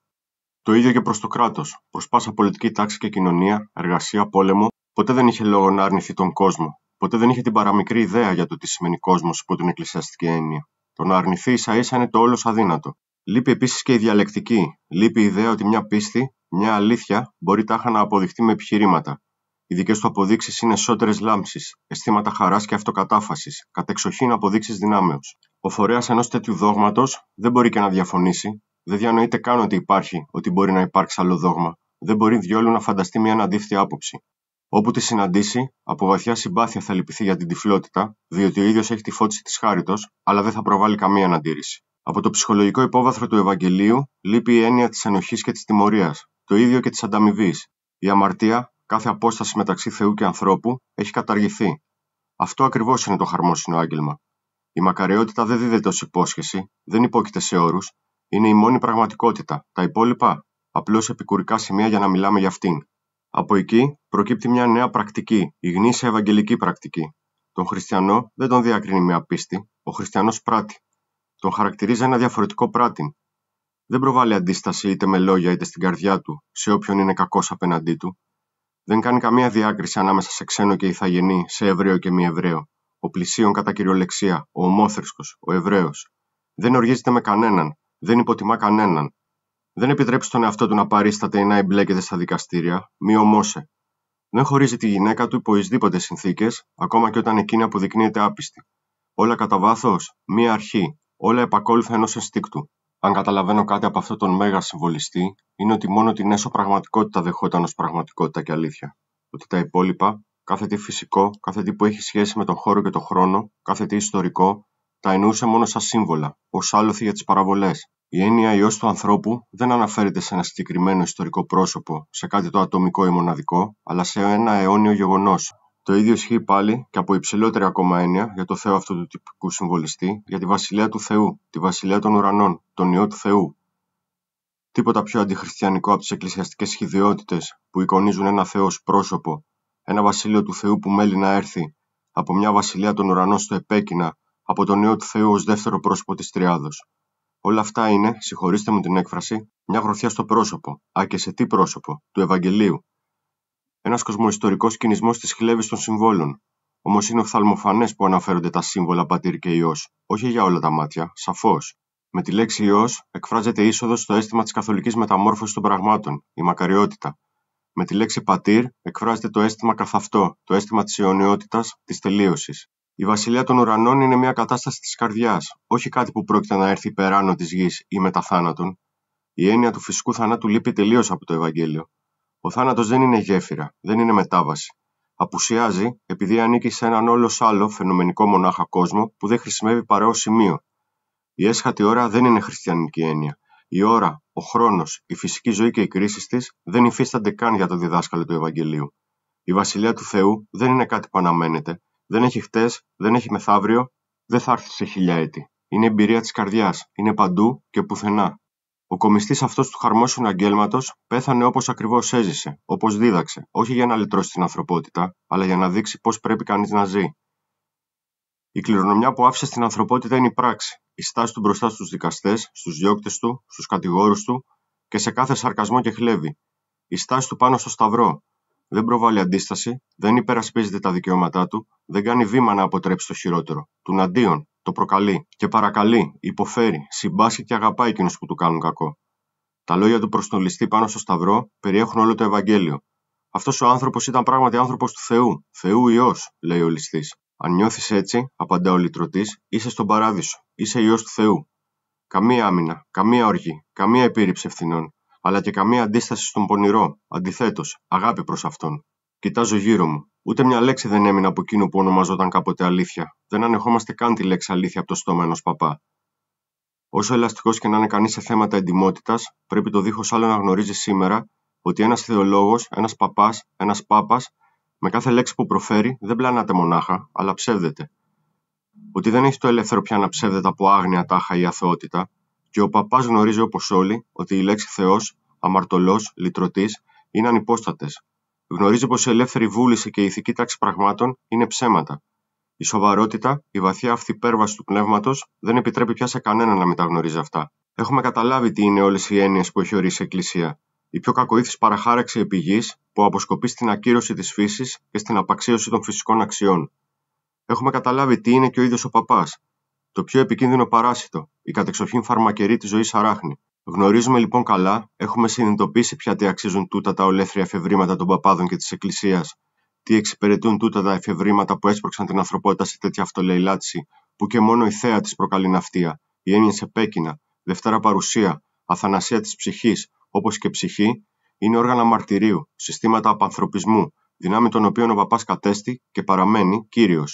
Το ίδιο και προς το κράτος, προς πολιτική τάξη και κοινωνία, εργασία, πόλεμο, Ποτέ δεν είχε λόγο να αρνηθεί τον κόσμο. Ποτέ δεν είχε την παραμικρή ιδέα για το τι σημαίνει κόσμος υπό την εκκλησιαστική έννοια. Το να αρνηθεί ίσα ίσα είναι το όλος αδύνατο. Λείπει επίσης και η διαλεκτική. Λείπει η ιδέα ότι μια πίστη, μια αλήθεια, μπορεί τάχα να αποδειχτεί με επιχειρήματα. Οι δικές του αποδείξεις είναι σώτερες λάμψεις, αισθήματα χαράς και αυτοκατάφασης, κατεξοχήν αποδείξεις δυνάμεως. Ο φορέας ενός τέτοιου δόγματος δεν μπορεί και να διαφωνήσει, δεν διανοείται καν ότι υπάρχει, ότι μπορεί να υπάρξει άλλο δόγμα, δεν μπορεί διόλου να φανταστεί μια αντίθετη άποψη. Όπου τη συναντήσει, από βαθιά συμπάθεια θα λυπηθεί για την τυφλότητα, διότι ο ίδιος έχει τη φώτιση της χάριτος, αλλά δεν θα προβάλλει καμία αντίρρηση. Από το ψυχολογικό υπόβαθρο του Ευαγγελίου λείπει η έννοια της ενοχής και της τιμωρίας, το ίδιο και της ανταμοιβής. Η αμαρτία, κάθε απόσταση μεταξύ Θεού και ανθρώπου, έχει καταργηθεί. Αυτό ακριβώς είναι το χαρμόσυνο άγγελμα. Η μακαριότητα δεν δίδεται ως υπόσχεση, δεν υπόκειται σε όρους, είναι η μόνη πραγματικότητα. Τα υπόλοιπα, απλώς επικουρικά σημεία για να μιλάμε για αυτήν. Από εκεί προκύπτει μια νέα πρακτική, η γνήσια ευαγγελική πρακτική. Τον χριστιανό δεν τον διακρίνει μια πίστη, ο χριστιανός πράττει. Τον χαρακτηρίζει ένα διαφορετικό πράτην. Δεν προβάλλει αντίσταση είτε με λόγια είτε στην καρδιά του σε όποιον είναι κακός απέναντί του. Δεν κάνει καμία διάκριση ανάμεσα σε ξένο και ηθαγενή, σε Εβραίο και μη Εβραίο. Ο πλησίον κατά κυριολεξία, ο ομόθρησκος, ο Εβραίος. Δεν οργίζεται με κανέναν, δεν υποτιμά κανέναν, δεν επιτρέψεις τον εαυτό του να παρίσταται ή να εμπλέκεται στα δικαστήρια, μη ομόσε. Δεν χωρίζει τη γυναίκα του υπό εισδήποτε συνθήκες, ακόμα και όταν εκείνη αποδεικνύεται άπιστη. Όλα κατά βάθος, μία αρχή, όλα επακόλουθα ενός ενστίκτου. Αν καταλαβαίνω κάτι από αυτόν τον μέγα συμβολιστή, είναι ότι μόνο την έσω πραγματικότητα δεχόταν ως πραγματικότητα και αλήθεια. Ότι τα υπόλοιπα, κάθε τι φυσικό, κάθε τι που έχει σχέση με τον χώρο και τον χρόνο, κάθε τι ιστορικό, τα εννοούσε μόνο σαν σύμβολα, ως άλοθη για τις παραβολές, η έννοια «ιός του ανθρώπου» δεν αναφέρεται σε ένα συγκεκριμένο ιστορικό πρόσωπο, σε κάτι το ατομικό ή μοναδικό, αλλά σε ένα αιώνιο γεγονός. Το ίδιο ισχύει πάλι και από υψηλότερη ακόμα έννοια για το Θεό αυτού του τυπικού συμβολιστή, για τη Βασιλεία του Θεού, τη Βασιλεία των Ουρανών, τον Υιό του Θεού. Τίποτα πιο αντιχριστιανικό από τις εκκλησιαστικές χιδιότητε που εικονίζουν ένα Θεό πρόσωπο, ένα Βασίλειο του Θεού που μέλει να έρθει, από μια Βασιλεία των Ουρανών στο επέκεινα, από τον Υιό του Θεού ως δεύτερο πρόσωπο της Τριάδος. Όλα αυτά είναι, συγχωρήστε μου την έκφραση, μια γροθιά στο πρόσωπο, α και σε τι πρόσωπο, του Ευαγγελίου. Ένας κοσμοϊστορικός κινησμός της χλέβης των συμβόλων. Όμως είναι οφθαλμοφανές που αναφέρονται τα σύμβολα πατήρ και ιό, όχι για όλα τα μάτια, σαφώς. Με τη λέξη ιό εκφράζεται είσοδος στο αίσθημα της καθολικής μεταμόρφωσης των πραγμάτων, η μακαριότητα. Με τη λέξη πατήρ εκφράζεται το αίσθημα καθ' αυτό, το αίσθημα της αιωνιότητας, της τελείωσης. Η βασιλεία των ουρανών είναι μια κατάσταση της καρδιάς, όχι κάτι που πρόκειται να έρθει περάνω της γης Η έννοια του φυσικού θανάτου λείπει τελείως από το Ευαγγέλιο. Ο θάνατος δεν είναι γέφυρα, δεν είναι μετάβαση. Απουσιάζει επειδή ανήκει σε έναν όλο άλλο φαινομενικό μονάχα κόσμο που δεν χρησιμεύει παρά ως σημείο. Η έσχατη ώρα δεν είναι χριστιανική έννοια. Η ώρα, ο χρόνος, η φυσική ζωή και οι κρίσεις της δεν υφίστανται καν για το διδάσκαλο του Ευαγγελίου. Η βασιλεία του Θεού δεν είναι κάτι που αναμένεται, δεν έχει χτες, δεν έχει μεθαύριο, δεν θα έρθει σε χιλιά έτη. Είναι εμπειρία της καρδιάς, είναι παντού και πουθενά. Ο κομιστής αυτός του χαρμόσυνου αγγέλματος πέθανε όπως ακριβώς έζησε, όπως δίδαξε, όχι για να λυτρώσει την ανθρωπότητα, αλλά για να δείξει πώς πρέπει κανείς να ζει. Η κληρονομιά που άφησε στην ανθρωπότητα είναι η πράξη, η στάση του μπροστά στους δικαστές, στους διώκτες του, στους κατηγόρους του και σε κάθε σαρκασμό και χλέβη. Η στάση του πάνω στο σταυρό, δεν προβάλλει αντίσταση, δεν υπερασπίζεται τα δικαιώματά του, δεν κάνει βήμα να αποτρέψει το χειρότερο. Του αντίον, το προκαλεί και παρακαλεί, υποφέρει, συμπάσχει και αγαπάει εκείνους που του κάνουν κακό. Τα λόγια του προ τον ληστή πάνω στο Σταυρό περιέχουν όλο το Ευαγγέλιο. Αυτός ο άνθρωπος ήταν πράγματι άνθρωπος του Θεού, Θεού ιό, λέει ο ληστής. Αν νιώθεις έτσι, απαντά ο λυτρωτής, είσαι στον παράδεισο, είσαι ιό του Θεού. Καμία άμυνα, καμία οργή, καμία επίρρηψη ευθυνών αλλά και καμία αντίσταση στον πονηρό. Αντιθέτως, αγάπη προς αυτόν. Κοιτάζω γύρω μου. Ούτε μια λέξη δεν έμεινε από εκείνο που ονομαζόταν κάποτε αλήθεια. Δεν ανεχόμαστε καν τη λέξη αλήθεια από το στόμα ενός παπά. Όσο ελαστικός και να είναι κανείς σε θέματα εντυμότητα, πρέπει το δίχως άλλο να γνωρίζει σήμερα ότι ένας θεολόγος, ένας παπάς, ένας πάπας, με κάθε λέξη που προφέρει δεν πλανάται μονάχα, αλλά ψεύδεται. Ότι δεν έχει το ελεύθερο πια να ψεύδεται από άγνοια τάχα ή αθωότητα, και ο παπάς γνωρίζει όπως όλοι ότι η λέξη Θεός, αμαρτωλός, λυτρωτής είναι ανυπόστατες. Γνωρίζει πως η ελεύθερη βούληση και η ηθική τάξη πραγμάτων είναι ψέματα. Η σοβαρότητα, η βαθιά αυθυπέρβαση του πνεύματος δεν επιτρέπει πια σε κανέναν να μεταγνωρίζει αυτά. Έχουμε καταλάβει τι είναι όλες οι έννοιες που έχει ορίσει η Εκκλησία. Η πιο κακοήθη παραχάραξη επιγή που αποσκοπεί στην ακύρωση της φύσης και στην απαξίωση των φυσικών αξιών. Έχουμε καταλάβει τι είναι και ο ίδιος ο παπάς, το πιο επικίνδυνο παράσιτο, η κατεξοχήν φαρμακερή της ζωής αράχνη. Γνωρίζουμε λοιπόν καλά, έχουμε συνειδητοποιήσει πια τι αξίζουν τούτα τα ολέθρια εφευρήματα των παπάδων και της Εκκλησίας, τι εξυπηρετούν τούτα τα εφευρήματα που έσπρωξαν την ανθρωπότητα σε τέτοια αυτολεηλάτηση, που και μόνο η θέα της προκαλεί ναυτία, η έννοια σε πέκινα, δευτέρα παρουσία, αθανασία της ψυχής, όπως και ψυχή, είναι όργανα μαρτυρίου, συστήματα απανθρωπισμού, δυνάμει των οποίων ο παπάς κατέστη και παραμένει κύριος.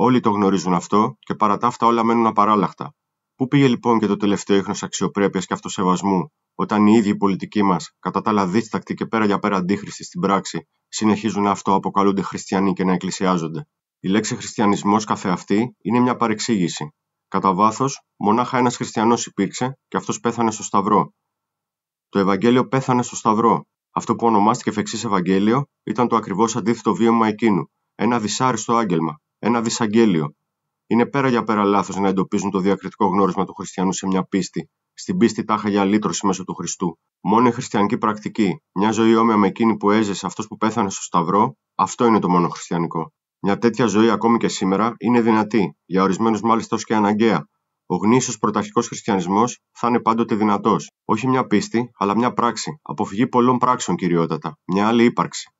Όλοι το γνωρίζουν αυτό και παρά τα αυτά όλα μένουν απαράλλαχτα. Πού πήγε λοιπόν και το τελευταίο ίχνος αξιοπρέπειας και αυτοσεβασμού, όταν οι ίδιοι οι πολιτικοί μας, κατά τα άλλα δίστακτοι και πέρα για πέρα αντίχρηστοι στην πράξη, συνεχίζουν να αυτοαποκαλούνται χριστιανοί και να εκκλησιάζονται. Η λέξη χριστιανισμός καθεαυτή είναι μια παρεξήγηση. Κατά βάθος, μονάχα ένας χριστιανός υπήρξε και αυτός πέθανε στο Σταυρό. Το Ευαγγέλιο πέθανε στο Σταυρό. Αυτό που ονομάστηκε εφ' εξής Ευαγγέλιο ήταν το ακριβώς αντίθετο βίωμα εκείνου, ένα δυσάριστο άγγελμα, ένα δυσαγγέλιο. Είναι πέρα για πέρα λάθος να εντοπίζουν το διακριτικό γνώρισμα του χριστιανού σε μια πίστη, στην πίστη τάχα για λύτρωση μέσω του Χριστού. Μόνο η χριστιανική πρακτική, μια ζωή όμοια με εκείνη που έζησε αυτός που πέθανε στο Σταυρό, αυτό είναι το μόνο χριστιανικό. Μια τέτοια ζωή ακόμη και σήμερα είναι δυνατή, για ορισμένους μάλιστα ως και αναγκαία. Ο γνήσιος πρωταρχικός χριστιανισμός θα είναι πάντοτε δυνατός. Όχι μια πίστη, αλλά μια πράξη. Αποφυγή πολλών πράξεων κυριότατα. Μια άλλη ύπαρξη.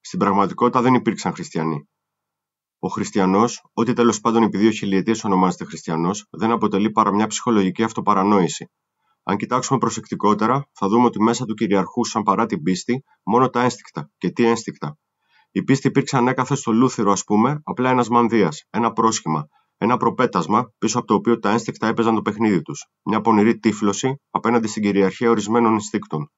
Στην πραγματικότητα δεν υπήρξαν χριστιανοί. Ο χριστιανός, ότι τέλος πάντων επειδή ο χιλιετίε ονομάζεται χριστιανός, δεν αποτελεί παρά μια ψυχολογική αυτοπαρανόηση. Αν κοιτάξουμε προσεκτικότερα, θα δούμε ότι μέσα του κυριαρχούσαν παρά την πίστη μόνο τα ένστικτα. Και τι ένστικτα. Η πίστη υπήρξε ανέκαθε στο λούθυρο, ας πούμε, απλά ένας μανδύας, ένα πρόσχημα, ένα προπέτασμα πίσω από το οποίο τα ένστικτα έπαιζαν το παιχνίδι τους. Μια πονηρή τύφλωση απέναντι στην κυριαρχία ορισμένων ενστίκτων.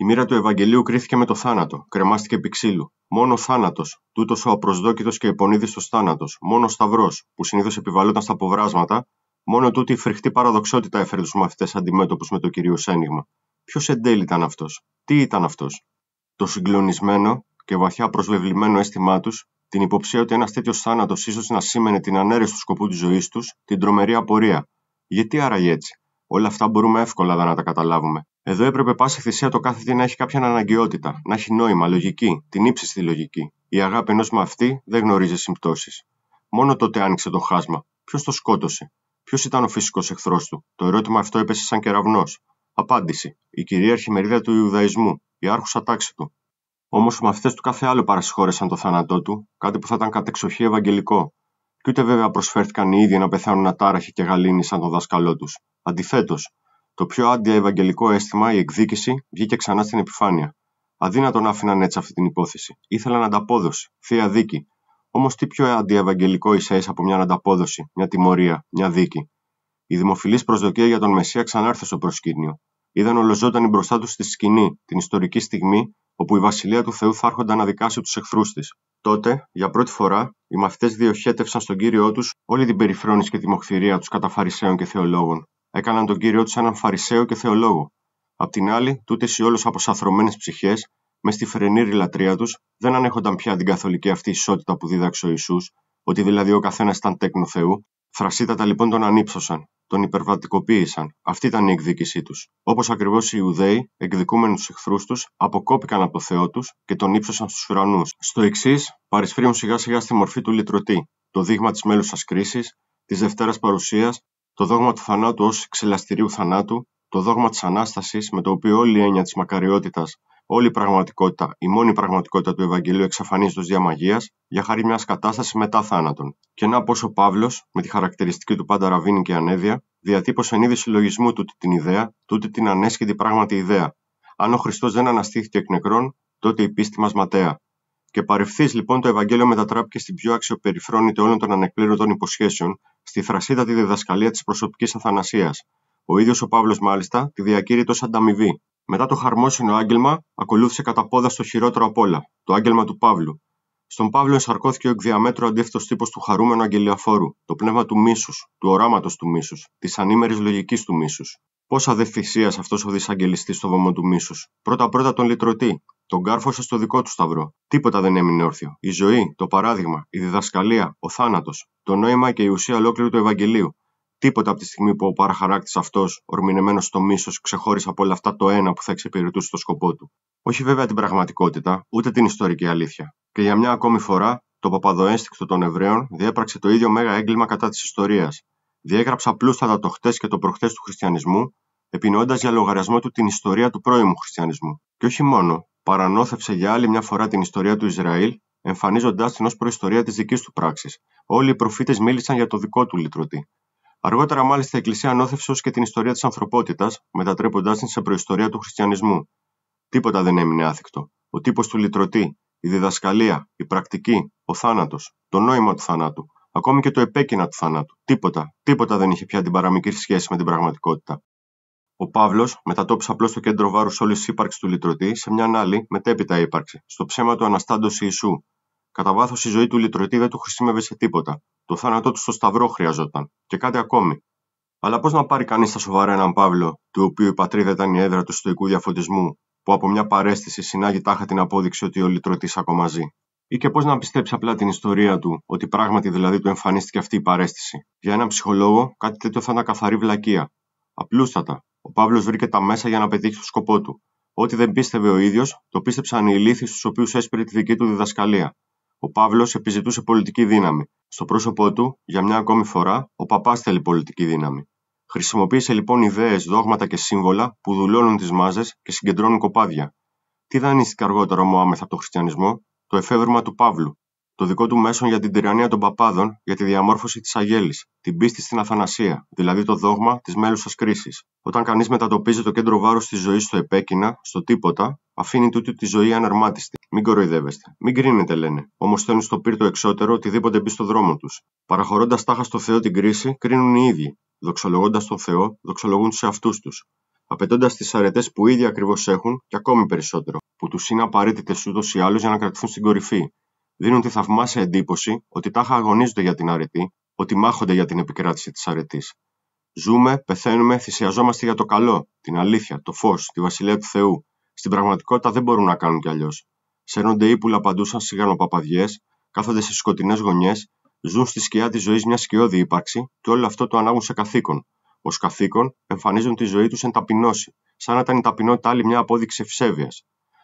Η μοίρα του Ευαγγελίου κρίθηκε με το θάνατο, κρεμάστηκε επί ξύλου. Μόνο θάνατος, τούτος ο απροσδόκητος και επωνίδιστο θάνατος, μόνο σταυρός, που συνήθως επιβαλόταν στα αποβράσματα, μόνο τούτη η φρικτή παραδοξότητα έφερε τους μαθητές αντιμέτωπους με το κυρίως ένιγμα. Ποιος εν τέλει ήταν αυτός, τι ήταν αυτός. Το συγκλονισμένο και βαθιά προσβεβλημένο αίσθημά τους, την υποψία ότι ένας τέτοιος θάνατος ίσως να σήμαινε την ανέρεση του σκοπού της ζωής τους, την τρομερή απορία. Γιατί άραγε έτσι. Όλα αυτά μπορούμε εύκολα να τα καταλάβουμε. Εδώ έπρεπε πάση θυσία το κάθε τι να έχει κάποια αναγκαιότητα, να έχει νόημα, λογική, την ύψιστη λογική. Η αγάπη ενός με αυτή δεν γνωρίζει συμπτώσεις. Μόνο τότε άνοιξε το χάσμα. Ποιος το σκότωσε. Ποιος ήταν ο φυσικό εχθρός του. Το ερώτημα αυτό έπεσε σαν κεραυνός. Απάντηση. Η κυρίαρχη μερίδα του Ιουδαϊσμού, η άρχουσα τάξη του. Όμως οι μαθητέ του κάθε άλλο παρασχώρησαν το θάνατό του, κάτι που θα ήταν κατεξοχή ευαγγελικό. Και ούτε βέβαια προσφέρθηκαν οι ίδιοι να πεθάνουν ατάραχοι και γαλήνοι σαν τον δάσκαλό τους. Αντιθέτως, το πιο αντιαευαγγελικό αίσθημα, η εκδίκηση, βγήκε ξανά στην επιφάνεια. Αδύνατον άφηναν έτσι αυτή την υπόθεση. Ήθελαν ανταπόδοση, θεία δίκη. Όμως τι πιο αντιευαγγελικό ίσα από μια ανταπόδοση, μια τιμωρία, μια δίκη. Η δημοφιλής προσδοκία για τον Μεσία ξανάρθε στο προσκήνιο. Είδαν ολοζόταν μπροστά τους στη σκηνή, την ιστορική στιγμή όπου η βασιλεία του Θεού θα έρχονταν να δικάσει τους εχθρούς της. Τότε, για πρώτη φορά, οι μαθητές διοχέτευσαν στον κύριο τους όλη την περιφρόνηση και τη μοχθηρία τους κατά Φαρισαίων και Θεολόγων έκαναν τον κύριο τους έναν Φαρισαίο και Θεολόγο. Απ' την άλλη, τούτες οι όλου αποσαθρωμένε ψυχές, μες στη φρενήρη λατρεία τους, δεν ανέχονταν πια την καθολική αυτή ισότητα που δίδαξε ο Ιησούς, ότι δηλαδή ο καθένας ήταν τέκνο Θεού, φρασίτατα λοιπόν τον ανύψωσαν, τον υπερβατικοποίησαν. Αυτή ήταν η εκδίκησή τους. Όπως ακριβώς οι Ιουδαίοι, εκδικούμενοι τους εχθρούς τους, αποκόπηκαν από το Θεό τους και τον ύψωσαν στους ουρανούς. Στο εξής, παρισφύουν σιγά σιγά στη μορφή του λιτρωτή, το δείγμα της μέλουσας κρίσης, της Δευτέρας Παρουσίας το δόγμα του θανάτου ως ξελαστηρίου θανάτου, το δόγμα της ανάστασης, με το οποίο όλη η έννοια της μακαριότητας, όλη η πραγματικότητα, η μόνη πραγματικότητα του Ευαγγελίου εξαφανίζεται ως διαμαγεία για χάρη μιας κατάστασης μετά θάνατον. Και να πως ο Παύλος, με τη χαρακτηριστική του πάντα ραβίνη και ανέβεια, διατύπωσε εν είδη συλλογισμού τούτη την ιδέα, τούτη την ανέσχητη πράγματι ιδέα. Αν ο Χριστός δεν αναστήθηκε εκ νεκρών, τότε η πίστη μας ματέα. Και παρευθύς λοιπόν το Ευαγγέλιο μετατράπηκε στην πιο αξιοπεριφρόνητη όλων των ανεκπλήρωτων υποσχέσεων, στη φρασίδα τη διδασκαλία της προσωπικής αθανασίας. Ο ίδιος ο Παύλος, μάλιστα, τη διακήρυτο ω ανταμοιβή. Μετά το χαρμόσυνο άγγελμα, ακολούθησε κατά πόδα στο χειρότερο απ' όλα, το άγγελμα του Παύλου. Στον Παύλο ενσαρκώθηκε ο εκδιαμέτρου αντίθετος τύπος του χαρούμενου αγγελιαφόρου, το πνεύμα του μίσους, του οράματος του μίσους, της ανήμερης λογικής του μίσους. Πόσα δε θυσίας αυτός ο δυσαγγελιστής στο βωμό του μίσους. Πρώτα-πρώτα τον λυτρωτή. Τον κάρφωσε στο δικό του σταυρό. Τίποτα δεν έμεινε όρθιο. Η ζωή, το παράδειγμα, η διδασκαλία, ο θάνατος, το νόημα και η ουσία ολόκληρου του Ευαγγελίου. Τίποτα από τη στιγμή που ο παραχαράκτης αυτός, ορμηνεμένος στο μίσος, ξεχώρισε από όλα αυτά το ένα που θα εξυπηρετούσε το σκοπό του. Όχι βέβαια την πραγματικότητα, ούτε την ιστορική αλήθεια. Και για μια ακόμη φορά, το παπαδοέστικτο των Εβραίων διέπραξε το ίδιο μέγα έγκλημα κατά της ιστορίας, Διέγραψα πλούστατα το χτες και το προχτέ του χριστιανισμού, επινοώντα για λογαριασμό του την ιστορία του πρώιμου χριστιανισμού. Και όχι μόνο, παρανόθεψε για άλλη μια φορά την ιστορία του Ισραήλ, εμφανίζοντάς την ως προϊστορία της δικής του πράξης. Όλοι οι προφήτες μίλησαν για το δικό του λυτρωτή. Αργότερα, μάλιστα, η Εκκλησία ανώθευσε ως και την ιστορία της ανθρωπότητας, μετατρέποντάς την σε προϊστορία του χριστιανισμού. Τίποτα δεν έμεινε άθικτο. Ο τύπος του λυτρωτή, η διδασκαλία, η πρακτική, ο θάνατος, το νόημα του θανάτου, Ακόμη και το επέκεινα του θανάτου. Τίποτα, τίποτα δεν είχε πια την παραμικρή σχέση με την πραγματικότητα. Ο Παύλος μετατόπισε απλώς το κέντρο βάρους όλης της ύπαρξης του λυτρωτή σε μια άλλη μετέπειτα ύπαρξη, στο ψέμα του Αναστάντο Ιησού. Κατά βάθος η ζωή του λυτρωτή δεν του χρησιμεύε σε τίποτα. Το θάνατό του στο Σταυρό χρειαζόταν. Και κάτι ακόμη. Αλλά πώς να πάρει κανείς στα σοβαρά έναν Παύλο, του οποίου η πατρίδα ήταν η έδρα του στοικού διαφωτισμού, που από μια παρέστηση συνάγει τάχα την απόδειξη ότι ο λυτρωτής ακόμα ζει ή και πώς να πιστέψει απλά την ιστορία του, ότι πράγματι δηλαδή του εμφανίστηκε αυτή η παρέστηση. Για έναν ψυχολόγο, κάτι τέτοιο θα ήταν καθαρή βλακεία. Απλούστατα, ο Παύλος βρήκε τα μέσα για να πετύχει το σκοπό του. Ό,τι δεν πίστευε ο ίδιος, το πίστεψαν οι ηλίθιοι στους οποίους έσπηρε τη δική του διδασκαλία. Ο Παύλος επιζητούσε πολιτική δύναμη. Στο πρόσωπό του, για μια ακόμη φορά, ο παπάς θέλει πολιτική δύναμη. Χρησιμοποίησε λοιπόν ιδέες, δόγματα και σύμβολα που δουλώνουν τις μάζες και συγκεντρώνουν κοπάδια. Τι δανείστηκε αργότερα ο Μωάμεθ από τον χριστιανισμό, το εφεύρημα του Παύλου, το δικό του μέσον για την τυραννία των παπάδων για τη διαμόρφωση της Αγέλης, την πίστη στην Αθανασία, δηλαδή το δόγμα της μέλουσας κρίσης. Όταν κανείς μετατοπίζει το κέντρο βάρους της ζωής στο επέκεινα, στο τίποτα, αφήνει τούτη τη ζωή αναρμάτιστη. Μην κοροϊδεύεστε. Μην κρίνετε, λένε. Όμως θέλουν στο πύρτο εξώτερο οτιδήποτε μπει στο δρόμο τους. Παραχωρώντας τάχα στο Θεό την κρίση, κρίνουν οι ίδιοι. Δοξολογώντας τον Θεό, δοξολογούν τους εαυτούς τους απαιτώντας τις αρετές που ήδη ακριβώς έχουν και ακόμη περισσότερο, που τους είναι απαραίτητες ούτως ή άλλως για να κρατηθούν στην κορυφή. Δίνουν τη θαυμάσια εντύπωση ότι τάχα αγωνίζονται για την αρετή, ότι μάχονται για την επικράτηση της αρετής. Ζούμε, πεθαίνουμε, θυσιαζόμαστε για το καλό, την αλήθεια, το φως, τη βασιλεία του Θεού. Στην πραγματικότητα δεν μπορούν να κάνουν κι αλλιώς. Σέρνονται ύπουλα παντού σαν σιγανοπαπαδιές, κάθονται σε σκοτεινές γωνιές, ζουν στη σκιά της ζωής μια σκιώδη ύπαρξη και όλο αυτό το ανάγουν σε καθήκον ως καθήκον, εμφανίζουν τη ζωή τους εν ταπεινώση, σαν να ήταν η ταπεινότητα άλλη μια απόδειξη ευσέβειας.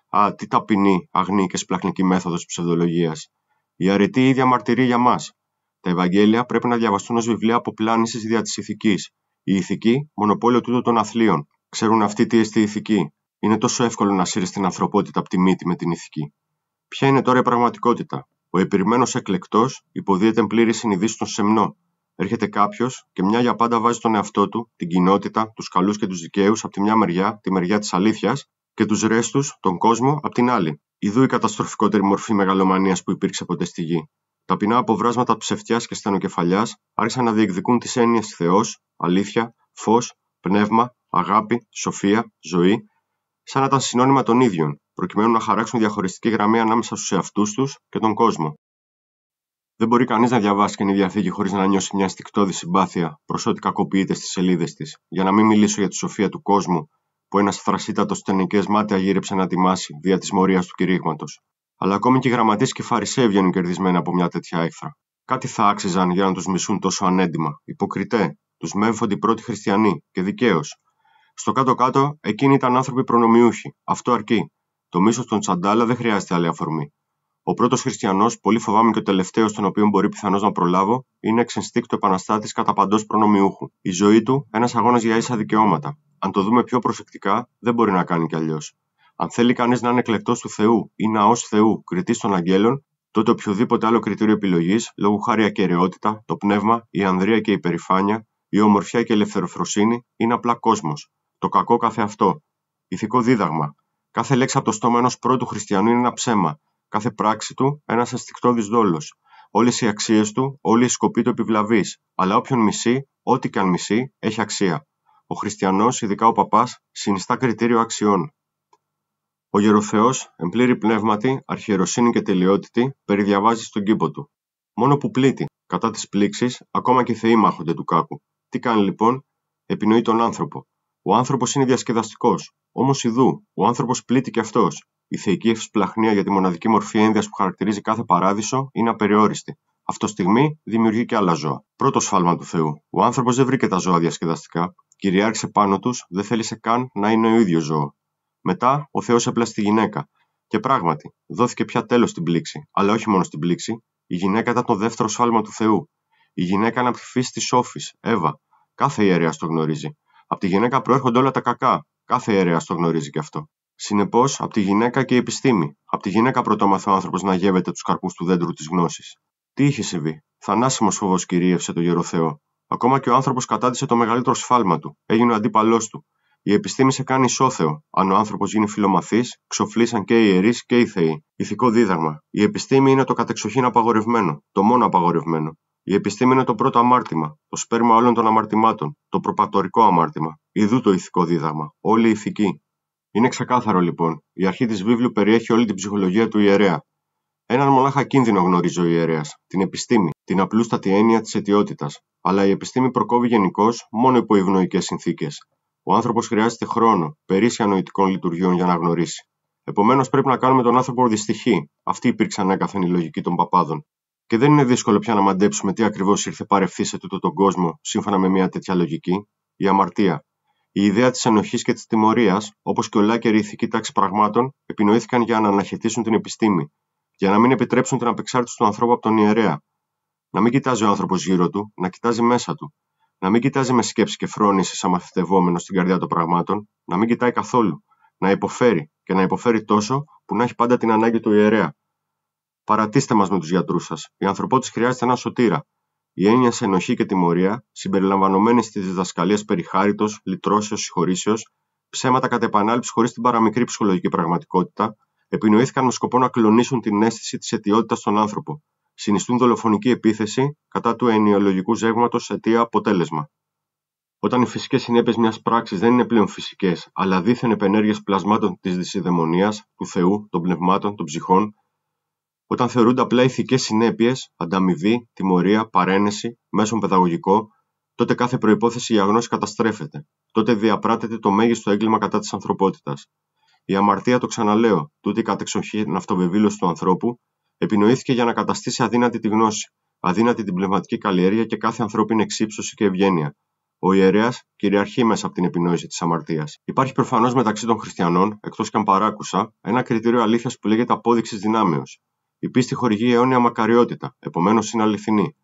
Α, τι ταπεινή, αγνή και σπλαχνική μέθοδος ψευδολογίας. Η αρετή ίδια μαρτυρεί για μας. Τα Ευαγγέλια πρέπει να διαβαστούν ως βιβλία αποπλάνηση δια της ηθικής. Η ηθική, μονοπόλιο τούτο των αθλείων. Ξέρουν αυτοί τι η ηθική. Είναι τόσο εύκολο να σύρεις την ανθρωπότητα από τη μύτη με την ηθική. Ποια είναι τώρα η πραγματικότητα. Ο επιρρημένος εκλεκτό υποδίεται πλήρης συνειδήση στον σεμνό, Έρχεται κάποιος και μια για πάντα βάζει τον εαυτό του, την κοινότητα, τους καλούς και τους δικαίους από τη μια μεριά, τη μεριά της αλήθειας, και τους ρέστου, τον κόσμο, από την άλλη. Ιδού η καταστροφικότερη μορφή μεγαλομανίας που υπήρξε ποτέ στη γη. Τα ποινά αποβράσματα ψευτιάς και στενοκεφαλιάς άρχισαν να διεκδικούν τις έννοιες Θεός, αλήθεια, φως, πνεύμα, αγάπη, σοφία, ζωή, σαν να ήταν συνώνυμα των ίδιων, προκειμένου να χαράξουν διαχωριστική γραμμή ανάμεσα στους εαυτούς τους και τον κόσμο. Δεν μπορεί κανείς να διαβάσει καινή διαθήκη χωρίς να νιώσει μια στικτόδη συμπάθεια προς ό,τι κακοποιείται στις σελίδες της, για να μην μιλήσω για τη σοφία του κόσμου που ένας θρασίτατος τενικέ μάτια γύρεψε να τιμάσει δια της μορίας του κηρύγματος. Αλλά ακόμη και οι γραμματείς και φαρισαίοι βγαίνουν κερδισμένοι από μια τέτοια έφρα. Κάτι θα άξιζαν για να τους μισούν τόσο ανέντιμα. Υποκριτέ, τους μέμφονται οι πρώτοι χριστιανοί, και δικαίως. Στο κάτω-κάτω, εκείνοι ήταν άνθρωποι προνομιούχοι. Αυτό αρκεί. Το μίσος των Τσαντάλα δεν χρειάζεται άλλη αφορμή. Ο πρώτος Χριστιανός, πολύ φοβάμαι και ο τελευταίος, τον οποίο μπορεί πιθανώς να προλάβω, είναι εξ επαναστάτης κατά παντός προνομιούχου. Η ζωή του, ένας αγώνας για ίσα δικαιώματα. Αν το δούμε πιο προσεκτικά, δεν μπορεί να κάνει κι αλλιώς. Αν θέλει κανείς να είναι εκλεκτός του Θεού ή ναό Θεού, κριτή των Αγγέλων, τότε οποιοδήποτε άλλο κριτήριο επιλογή, λόγω χάρη ακαιρεότητα, το πνεύμα, η ως θεου κριτη των αγγελων τοτε οποιοδηποτε αλλο κριτηριο επιλογη λογω χαρη ακαιρεοτητα το πνευμα η ανδρεια και η περηφάνεια, η ομορφιά και η ελευθεροφροσύνη, είναι απλά κόσμος. Το κακό καθεαυτό. Ηθικό δίδαγμα. Κάθε λέξη από το στόμα ενός πρώτου χριστιανού είναι ένα ψέμα, κάθε πράξη του ένας αστικτόδη δόλος. Όλες οι αξίες του, όλη η σκοπή του επιβλαβή. Αλλά όποιον μισεί, ό,τι και αν μισεί, έχει αξία. Ο χριστιανός, ειδικά ο παπάς, συνιστά κριτήριο αξιών. Ο γεροθεός, εν πλήρη πνεύματι, αρχιεροσύνη και τελειότητη, περιδιαβάζει στον κήπο του. Μόνο που πλήττει, κατά της πλήξης, ακόμα και θεοί μάχονται του κάκου. Τι κάνει λοιπόν, επινοεί τον άνθρωπο. Ο άνθρωπος είναι διασκεδαστικός. Όμως ιδού, ο άνθρωπος πλήττει και αυτός. Η θεϊκή ευσπλαχνία για τη μοναδική μορφή ένδυας που χαρακτηρίζει κάθε παράδεισο είναι απεριόριστη. Αυτό στιγμή δημιουργεί και άλλα ζώα. Πρώτο σφάλμα του Θεού. Ο άνθρωπος δεν βρήκε τα ζώα διασκεδαστικά. Κυριάρχησε πάνω τους, δεν θέλησε καν να είναι ο ίδιος ζώο. Μετά, ο Θεός έπλασε τη γυναίκα. Και πράγματι, δόθηκε πια τέλος στην πλήξη. Αλλά όχι μόνο στην πλήξη. Η γυναίκα ήταν το δεύτερο σφάλμα του Θεού. Η γυναίκα είναι από τη φύση της όφη, Εύα. Κάθε ιερέας το γνωρίζει. Από τη γυναίκα προέρχονται όλα τα κακά. Κάθε ιερέας το γνωρίζει και αυτό. Συνεπώς, από τη γυναίκα και η επιστήμη. Από τη γυναίκα πρωτόμαθε ο άνθρωπος να γεύεται τους καρπούς του δέντρου της γνώσης. Τι είχε συμβεί. Θανάσιμος φόβος κυρίευσε το γερο Θεό. Ακόμα και ο άνθρωπος κατάντησε το μεγαλύτερο σφάλμα του. Έγινε ο αντίπαλός του. Η επιστήμη σε κάνει ισόθεο. Αν ο άνθρωπος γίνει φιλομαθής, ξοφλήσαν και οι ιερείς και οι θεοί. Ηθικό δίδαγμα. Η επιστήμη είναι το κατεξοχήν απαγορευμένο. Το μόνο απαγορευμένο. Η επιστήμη είναι το πρώτο αμάρτημα. Το σπέρμα όλων των αμαρτημάτων. Το προπατορικό αμάρτημα. Ιδού το ηθικό δίδαγμα. Όλη η ηθική. Είναι ξεκάθαρο λοιπόν. Η αρχή της βίβλου περιέχει όλη την ψυχολογία του ιερέα. Έναν μονάχα κίνδυνο γνωρίζει ο ιερέας, την επιστήμη, την απλούστατη έννοια της αιτιότητας. Αλλά η επιστήμη προκόβει γενικώς μόνο υπό ευνοϊκές συνθήκες. Ο άνθρωπος χρειάζεται χρόνο, περίσσια νοητικών λειτουργιών για να γνωρίσει. Επομένως, πρέπει να κάνουμε τον άνθρωπο δυστυχή. Αυτή υπήρξε ανέκαθεν η λογική των παπάδων. Και δεν είναι δύσκολο πια να μαντέψουμε τι ακριβώς ήρθε παρευθύς σε τούτο τον κόσμο, σύμφωνα με μια τέτοια λογική, η αμαρτία. Η ιδέα της ενοχής και της τιμωρίας, όπως και όλα και η ηθική τάξη πραγμάτων, επινοήθηκαν για να αναχαιτήσουν την επιστήμη, για να μην επιτρέψουν την απεξάρτηση του ανθρώπου από τον ιερέα. Να μην κοιτάζει ο άνθρωπος γύρω του, να κοιτάζει μέσα του. Να μην κοιτάζει με σκέψη και φρόνηση σαν μαθητευόμενος στην καρδιά των πραγμάτων, να μην κοιτάει καθόλου. Να υποφέρει και να υποφέρει τόσο που να έχει πάντα την ανάγκη του ιερέα. Παρατήστε μας με τους γιατρούς σας. Η ανθρωπότητα χρειάζεται ένα σωτήρα. Η έννοια σε ενοχή και τιμωρία, συμπεριλαμβανομένης στι διδασκαλίε περί χάριτος, λυτρώσεως, συγχωρήσεως, ψέματα κατ' επανάληψη χωρίς την παραμικρή ψυχολογική πραγματικότητα, επινοήθηκαν με σκοπό να κλονίσουν την αίσθηση της αιτιότητας στον άνθρωπο. Συνιστούν δολοφονική επίθεση κατά του ενοιολογικού ζεύγματος αιτία-αποτέλεσμα. Όταν οι φυσικές συνέπειες μιας πράξης δεν είναι πλέον φυσικές, αλλά δίθεν επενέργειες πλασμάτων της δυσυδαιμονία, του Θεού, των πνευμάτων, των ψυχών, όταν θεωρούνται απλά ηθικές συνέπειες, ανταμοιβή, τιμωρία, παρένεση, μέσον παιδαγωγικό, τότε κάθε προπόθεση για γνώση καταστρέφεται. Τότε διαπράτεται το μέγιστο έγκλημα κατά της ανθρωπότητας. Η αμαρτία, το ξαναλέω, τούτη η κατεξοχήν αυτοβεβήλωση του ανθρώπου, επινοήθηκε για να καταστήσει αδύνατη τη γνώση, αδύνατη την πνευματική καλλιέργεια και κάθε ανθρώπινη εξύψωση και ευγένεια. Ο ιερέας κυριαρχεί μέσα από την επινόηση της αμαρτίας. Υπάρχει προφανώς μεταξύ των χριστιανών, εκτός και αν παράκουσα, ένα κριτήριο αλήθειας που λέγεται απόδειξης δυνάμεως, η πίστη χορηγεί αιώνια μακαριότητα, επομένως είναι αληθινή.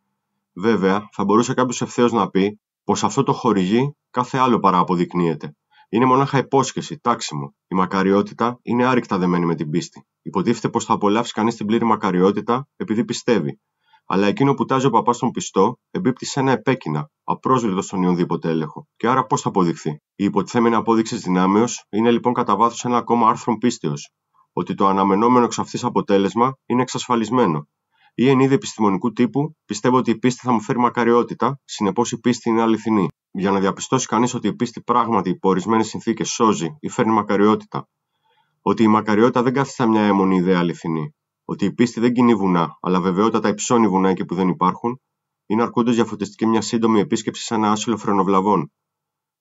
Βέβαια, θα μπορούσε κάποιος ευθέως να πει πως αυτό το χορηγεί κάθε άλλο παρά αποδεικνύεται. Είναι μονάχα υπόσχεση, τάξιμο. Η μακαριότητα είναι άρρηκτα δεμένη με την πίστη. Υποτίθεται πως θα απολαύσει κανείς την πλήρη μακαριότητα επειδή πιστεύει. Αλλά εκείνο που τάζει ο παπάς στον πιστό εμπίπτει σε ένα επέκεινα, απρόσβλητο στον ιονδήποτε έλεγχο. Και άρα πώς θα αποδειχθεί. Η υποτιθέμενη απόδειξη δυνάμεως είναι λοιπόν κατά βάθος ένα ακόμα άρθρο πίστεως, ότι το αναμενόμενο εξ αυτή αποτέλεσμα είναι εξασφαλισμένο. Ή εν είδη επιστημονικού τύπου, πιστεύω ότι η πίστη θα μου φέρει μακαριότητα, συνεπώς η πίστη είναι αληθινή. Για να διαπιστώσει κανείς ότι η πίστη πράγματι υπό ορισμένες συνθήκες σώζει ή φέρνει μακαριότητα. Ότι η μακαριότητα δεν καθιστά μια έμονη ιδέα αληθινή. Ότι η πίστη δεν κινεί βουνά, αλλά βεβαιότατα υψώνει βουνά εκεί που δεν υπάρχουν, είναι αρκούντος για φωτιστική μια σύντομη επίσκεψη σε ένα άσυλο φρενοβλαβών,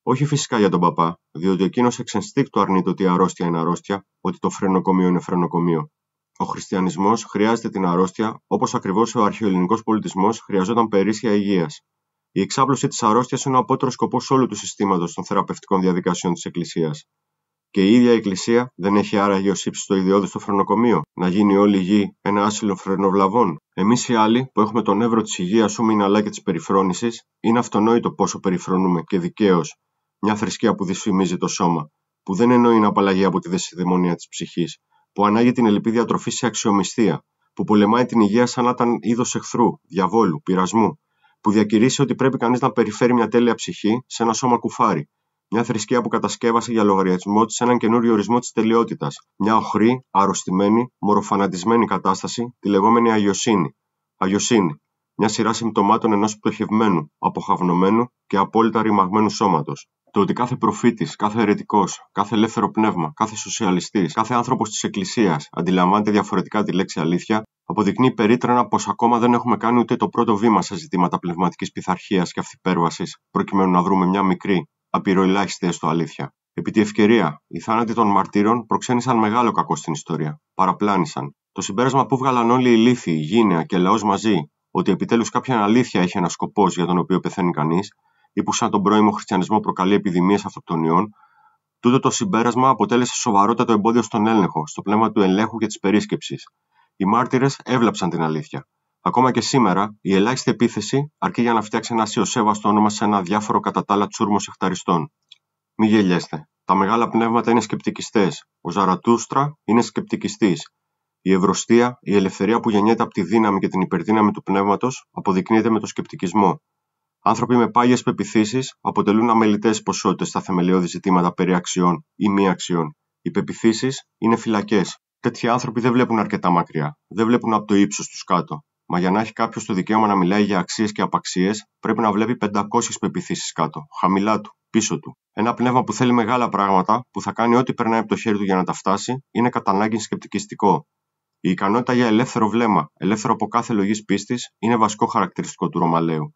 όχι φυσικά για τον παπά, διότι εκείνος εξ αρνείται ότι η αρρώστια είναι αρρώστια, ότι το φρενοκομείο είναι φρενοκομείο. Ο χριστιανισμός χρειάζεται την αρρώστια, όπως ακριβώς ο αρχαιοελληνικός πολιτισμός χρειαζόταν περίσσια υγείας. Η εξάπλωση της αρρώστιας είναι ο απότερος σκοπός όλου του συστήματος των θεραπευτικών διαδικασιών της Εκκλησίας. Και η ίδια η Εκκλησία δεν έχει άραγε ως ύψη το ιδιώδη στο φρενοκομείο, να γίνει όλη η γη ένα άσυλο φρενοβλαβών. Εμείς οι άλλοι, που έχουμε τον εύρο της υγείας, αλλά και της περιφρόνησης, είναι αυτονόητο πόσο περιφρονούμε και δικαίως μια θρησκεία που δυσφημίζει το σώμα, που δεν εννοεί να απαλλαγεί από τη δεσιδαιμονία της ψυχής, που ανάγει την ελληπή διατροφή σε αξιομιστία, που πολεμάει την υγεία σαν να ήταν είδος εχθρού, διαβόλου, πειρασμού, που διακηρύσει ότι πρέπει κανείς να περιφέρει μια τέλεια ψυχή σε ένα σώμα κουφάρι, μια θρησκεία που κατασκεύασε για λογαριασμό της έναν καινούριο ορισμό της τελειότητας, μια οχρή, αρρωστημένη, μοροφανατισμένη κατάσταση, τη λεγόμενη αγιοσύνη. Αγιοσύνη, μια σειρά συμπτωμάτων ενός πτωχευμένου, αποχαυνομένου και απόλυτα ρημαγμένου σώματος, το ότι κάθε προφήτης, κάθε αιρετικός, κάθε ελεύθερο πνεύμα, κάθε σοσιαλιστής, κάθε άνθρωπος της εκκλησίας, αντιλαμβάνεται διαφορετικά τη λέξη αλήθεια, αποδεικνύει περίτρανα πως ακόμα δεν έχουμε κάνει ούτε το πρώτο βήμα σε ζητήματα πνευματικής πειθαρχίας και αυθυπέρβασης, προκειμένου να βρούμε μια μικρή, απειροελάχιστη έστω αλήθεια. Επί τη ευκαιρία, οι θάνατοι των μαρτύρων προξένησαν μεγάλο κακό στην ιστορία. Παραπλάνησαν. Το συμπέρασμα που βγάλαν όλοι οι λύθοι, η και λαός μαζί, ότι επιτέλους κάποια αλήθεια έχει ένα σκοπός για τον οποίο πεθαίνει κανείς, ή που σαν τον πρώιμο χριστιανισμό προκαλεί επιδημίες αυτοκτονιών, τούτο το συμπέρασμα αποτέλεσε σοβαρότατο εμπόδιο στον έλεγχο, στο πνεύμα του ελέγχου και της περίσκεψης. Οι μάρτυρες έβλαψαν την αλήθεια. Ακόμα και σήμερα, η ελάχιστη επίθεση αρκεί για να φτιάξει ένα ασιοσέβαστο όνομα σε ένα διάφορο κατά τα άλλα τσούρμο εχθαριστών. Μην γελιέστε. Τα μεγάλα πνεύματα είναι σκεπτικιστές. Ο Ζαρατούστρα είναι σκεπτικιστής. Η ευρωστία, η ελευθερία που γεννιέται από τη δύναμη και την υπερδύναμη του πνεύματος, αποδεικνύεται με το σκεπτικισμό. Άνθρωποι με πάγιες πεπιθήσεις αποτελούν αμελητές ποσότητες στα θεμελιώδη ζητήματα περί αξιών ή μη αξιών. Οι πεπιθήσεις είναι φυλακές. Τέτοιοι άνθρωποι δεν βλέπουν αρκετά μακριά, δεν βλέπουν από το ύψος τους κάτω. Μα για να έχει κάποιος το δικαίωμα να μιλάει για αξίες και απαξίες, πρέπει να βλέπει 500 πεπιθήσεις κάτω, χαμηλά του, πίσω του. Ένα πνεύμα που θέλει μεγάλα πράγματα, που θα κάνει ό,τι περνάει από το χέρι του για να τα φτάσει, είναι κατά ανάγκη σκεπτικιστικό. Η ικανότητα για ελεύθερο βλέμμα, ελεύθερο από κάθε λογής πίστης, είναι βασικό χαρακτηριστικό του Ρωμαλαίου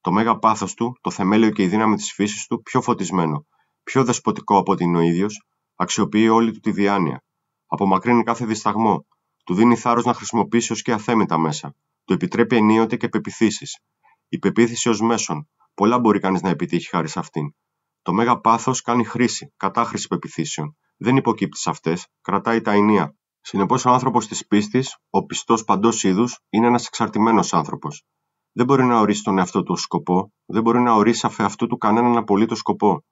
το μέγα πάθος του, το θεμέλιο και η δύναμη της φύσης του, πιο φωτισμένο, πιο δεσποτικό από ότι είναι ο ίδιος, αξιοποιεί όλη του τη διάνοια. Απομακρύνει κάθε δισταγμό, του δίνει θάρρος να χρησιμοποιήσει ως και αθέμητα μέσα, του επιτρέπει ενίοτε και πεπιθήσεις. Η πεποίθηση ως μέσον, πολλά μπορεί κανείς να επιτύχει χάρη σε αυτήν. Το μέγα πάθος κάνει χρήση, κατάχρηση πεπιθήσεων. Δεν υποκύπτει σε αυτές, κρατάει τα ενία. Συνεπώς, ο άνθρωπος της πίστης, ο πιστός παντός είδους, είναι ένας εξαρτημένος άνθρωπος. Δεν μπορεί να ορίσει τον εαυτό του σκοπό, δεν μπορεί να ορίσει αφ' αυτού του κανέναν απολύτως σκοπό.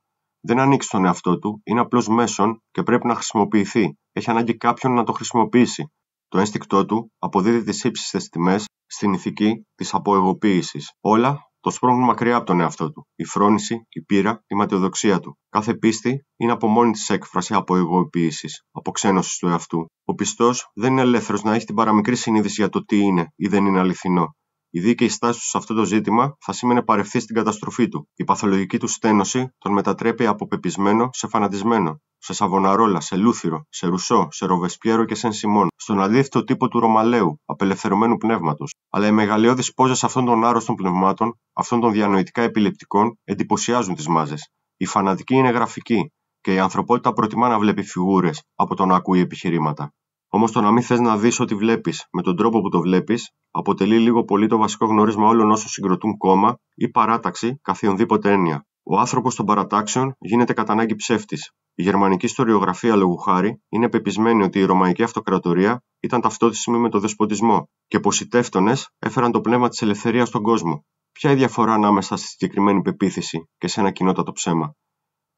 Δεν ανοίξει τον εαυτό του, είναι απλώς μέσον και πρέπει να χρησιμοποιηθεί. Έχει ανάγκη κάποιον να το χρησιμοποιήσει. Το ένστικτό του αποδίδει τις ύψιστες τιμές στην ηθική της αποεγωποίησης. Όλα το σπρώχνουν μακριά από τον εαυτό του. Η φρόνηση, η πείρα, η ματιοδοξία του. Κάθε πίστη είναι από μόνη της έκφραση αποεγωποίησης, αποξένωση του εαυτού. Ο πιστός δεν είναι ελεύθερος να έχει την παραμικρή συνείδηση για το τι είναι ή δεν είναι αληθινό. Η δίκαιη στάση τους σε αυτό το ζήτημα θα σήμαινε παρευθύνση στην καταστροφή του. Η παθολογική του στένωση τον μετατρέπει από πεπισμένο σε φανατισμένο, σε Σαβοναρόλα, σε Λούθυρο, σε Ρουσό, σε Ροβεσπιέρο και σε Σιμών, στον αλήθιτο τύπο του Ρωμαλαίου, απελευθερωμένου πνεύματος. Αλλά οι μεγαλειώδεις πόζες αυτών των άρρωστων πνευμάτων, αυτών των διανοητικά επιλεπτικών, εντυπωσιάζουν τις μάζες. Η φανατική είναι γραφική και η ανθρωπότητα προτιμά να βλέπει φιγούρες από το να ακούει επιχειρήματα. Όμως το να μην θες να δεις ό,τι βλέπεις με τον τρόπο που το βλέπεις αποτελεί λίγο πολύ το βασικό γνώρισμα όλων όσων συγκροτούν κόμμα ή παράταξη καθ' έννοια. Ο άνθρωπος των παρατάξεων γίνεται κατά ανάγκη ψεύτης. Η παραταξη καθιονδηποτε ιστοριογραφία, λόγου χάρη, είναι πεπισμένη ότι η Ρωμαϊκή Αυτοκρατορία ήταν αυτοκρατορια ηταν ταυτοτιμη με τον δεσποτισμό και πως οι τεύτονες έφεραν το πνεύμα της ελευθερίας στον κόσμο. Ποια η διαφορά ανάμεσα στη συγκεκριμένη πεποίθηση και σε ένα κοινότατο ψέμα.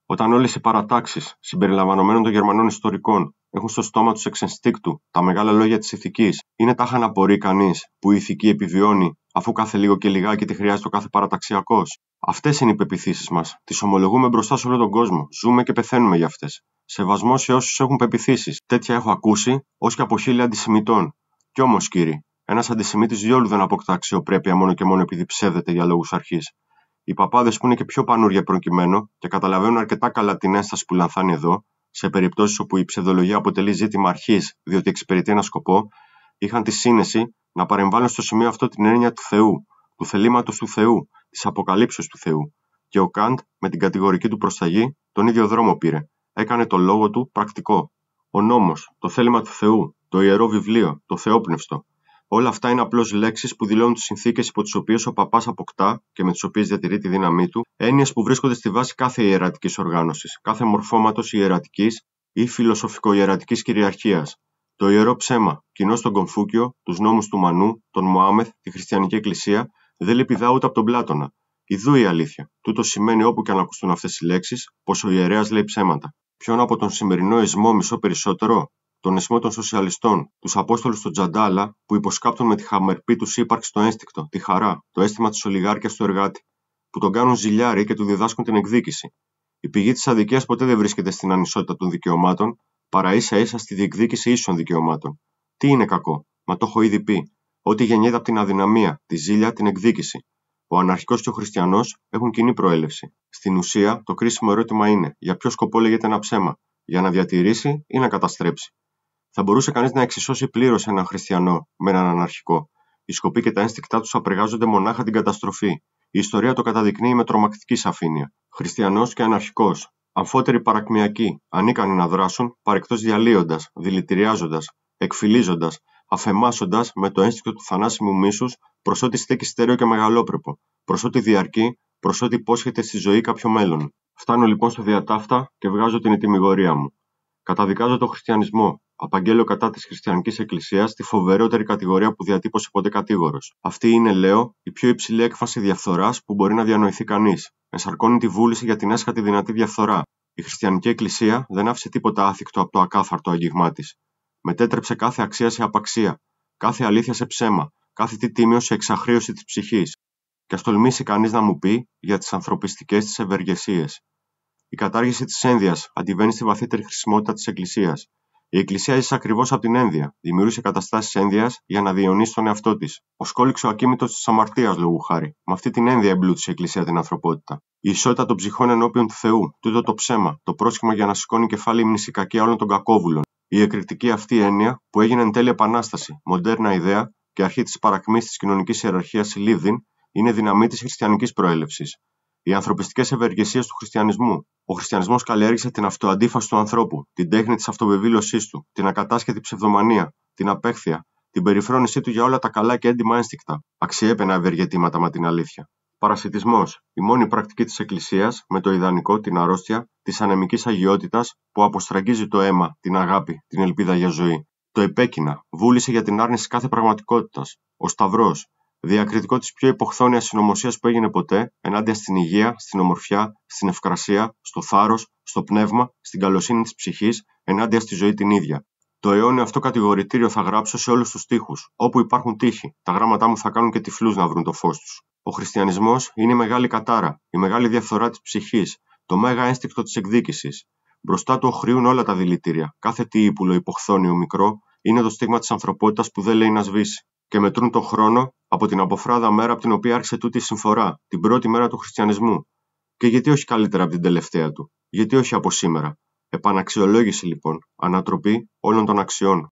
Όταν όλες οι παρατάξεις συμπεριλαμβανομένων των Γερμανών ιστορικών έχουν στο στόμα τους εξενστίκτου τα μεγάλα λόγια της ηθικής. Είναι τάχα να μπορεί κανείς που η ηθική επιβιώνει, αφού κάθε λίγο και λιγάκι τη χρειάζεται ο κάθε παραταξιακός. Αυτές είναι οι πεπιθήσεις μας. Τις ομολογούμε μπροστά σε όλο τον κόσμο. Ζούμε και πεθαίνουμε για αυτές. Σεβασμός σε όσους έχουν πεπιθήσεις. Τέτοια έχω ακούσει ως και από χίλια αντισημητών. Κι όμως, κύριε, ένα αντισημήτη διόλου δεν αποκτά αξιοπρέπεια μόνο και μόνο επειδή ψεύδεται για λόγους αρχής. Οι παπάδες που είναι και πιο πανούργια προκειμένου και καταλαβαίνουν αρκετά καλά την ένσταση που λανθάνει εδώ, σε περιπτώσεις όπου η ψευδολογία αποτελεί ζήτημα αρχής διότι εξυπηρετεί ένα σκοπό, είχαν τη σύνεση να παρεμβάλλουν στο σημείο αυτό την έννοια του Θεού, του θελήματος του Θεού, της αποκαλύψεως του Θεού. Και ο Καντ, με την κατηγορική του προσταγή, τον ίδιο δρόμο πήρε. Έκανε το λόγο του πρακτικό. Ο νόμος, το θέλημα του Θεού, το ιερό βιβλίο, το Θεόπνευστο, Όλα αυτά είναι απλώς λέξεις που δηλώνουν τις συνθήκες υπό τις οποίες ο παπάς αποκτά και με τις οποίες διατηρεί τη δύναμή του, έννοιες που βρίσκονται στη βάση κάθε ιερατικής οργάνωσης, κάθε μορφώματος ιερατικής ή φιλοσοφικο-ιερατική κυριαρχίας. Το ιερό ψέμα, κοινό στον Κομφούκιο, τους νόμους του Μανού, τον Μωάμεθ, τη χριστιανική εκκλησία, δεν λυπηδά ούτε από τον Πλάτωνα. Ιδού η αλήθεια. Τούτο σημαίνει όπου και αν ακουστούν αυτές οι λέξεις, πως ο ιερέας λέει ψέματα. Ποιον από τον σημερινό εσμό μισό περισσότερο, τον αισμό των σοσιαλιστών, τους Απόστολους του Τζαντάλα που υποσκάπτουν με τη χαμερπή τους ύπαρξη το ένστικτο, τη χαρά, το αίσθημα της ολιγάρκειας του εργάτη, που τον κάνουν ζηλιάρι και του διδάσκουν την εκδίκηση. Η πηγή της αδικίας ποτέ δεν βρίσκεται στην ανισότητα των δικαιωμάτων, παρά ίσα ίσα στη διεκδίκηση ίσων δικαιωμάτων. Τι είναι κακό, μα το έχω ήδη πει. Ό,τι γεννιέται από την αδυναμία, τη ζήλια, την εκδίκηση. Ο αναρχικός και ο χριστιανός έχουν κοινή προέλευση. Στην ουσία, το κρίσιμο ερώτημα είναι για ποιο σκοπό λέγεται ένα ψέμα, για να διατηρήσει ή να καταστρέψει. Θα μπορούσε κανείς να εξισώσει πλήρως έναν χριστιανό με έναν αναρχικό. Οι σκοποί και τα ένστικτά τους απεργάζονται μονάχα την καταστροφή. Η ιστορία το καταδεικνύει με τρομακτική σαφήνεια. Χριστιανός και αναρχικός. Αμφότεροι παρακμιακοί, ανίκανοι να δράσουν, παρεκτός διαλύοντας, δηλητηριάζοντας, εκφυλίζοντας, αφεμάσοντα με το ένστικτο του θανάσιμου μίσους προς ό,τι στέκει στέρεο και μεγαλόπρεπο, προς ό,τι διαρκεί, προς ό,τι υπόσχεται στη ζωή κάποιο μέλλον. Φτάνω λοιπόν στο διατάφτα και βγάζω την ετοιμιγορία μου. Καταδικάζω τον χριστιανισμό. Απαγγέλλω κατά της χριστιανικής εκκλησίας τη φοβερότερη κατηγορία που διατύπωσε ποτέ κατήγορος. Αυτή είναι, λέω, η πιο υψηλή έκφαση διαφθοράς που μπορεί να διανοηθεί κανείς. Ενσαρκώνει τη βούληση για την έσχατη δυνατή διαφθορά. Η χριστιανική εκκλησία δεν άφησε τίποτα άθικτο από το ακάθαρτο αγγίγμά της. Μετέτρεψε κάθε αξία σε απαξία, κάθε αλήθεια σε ψέμα, κάθε τι τίμιο σε εξαχρίωση της ψυχής. Και ας τολμήσει κανείς να μου πει για τις ανθρωπιστικές της ευεργεσίες. Η κατάργηση της ένδυας αντιβαίνει στη βαθύτερη χρησιμότητα της Εκκλησίας. Η Εκκλησία ζει ακριβώς από την ένδυα. Δημιούργησε καταστάσεις ένδυας για να διαιωνίσει τον εαυτό της. Ο ο ακίμητο της αμαρτίας, λόγου χάρη. Με αυτή την ένδυα εμπλούτησε η Εκκλησία την ανθρωπότητα. Η ισότητα των ψυχών ενώπιον του Θεού, τούτο το ψέμα, το πρόσχημα για να σηκώνει κεφάλι η μνησικακία όλων των κακόβουλων. Η εκρηκτική αυτή έννοια, που έγινε εν τέλει επανάσταση, μοντέρνα ιδέα και αρχή της παρακμής της κοινωνικής ιεραρχίας Λίβδιν, είναι δυναμή της χριστιανικής προέλευσης. Οι ανθρωπιστικές ευεργεσίες του χριστιανισμού. Ο χριστιανισμός καλλιέργησε την αυτοαντίφαση του ανθρώπου, την τέχνη της αυτοβεβήλωσής του, την ακατάσχετη ψευδομανία, την απέχθεια, την περιφρόνησή του για όλα τα καλά και έντιμα ένστικτα. Αξιέπαινα ευεργετήματα με την αλήθεια. Παρασιτισμός. Η μόνη πρακτική της Εκκλησίας με το ιδανικό, την αρρώστια, της ανεμικής αγιότητας που αποστραγγίζει το αίμα, την αγάπη, την ελπίδα για ζωή. Το επέκεινα. Βούλησε για την άρνηση κάθε πραγματικότητας. Ο Σταυρός διακριτικό της πιο υποχθόνιας συνωμοσίας που έγινε ποτέ ενάντια στην υγεία, στην ομορφιά, στην ευκρασία, στο θάρρος, στο πνεύμα, στην καλοσύνη της ψυχής, ενάντια στη ζωή την ίδια. Το αιώνιο αυτό κατηγορητήριο θα γράψω σε όλους τους τοίχου. Όπου υπάρχουν τείχοι, τα γράμματά μου θα κάνουν και τυφλούς να βρουν το φως τους. Ο χριστιανισμός είναι η μεγάλη κατάρα, η μεγάλη διαφθορά της ψυχής, το μέγα ένστικτο της εκδίκησης. Μπροστά του οχριούν όλα τα δηλητήρια. Κάθε τι ύπουλο υποχθόνιο μικρό είναι το στίγμα της ανθρωπότητας που δεν λέει να σβήσει. Και μετρούν τον χρόνο από την αποφράδα μέρα από την οποία άρχισε τούτη η συμφορά, την πρώτη μέρα του χριστιανισμού. Και γιατί όχι καλύτερα από την τελευταία του, γιατί όχι από σήμερα. Επαναξιολόγηση λοιπόν, ανατροπή όλων των αξιών.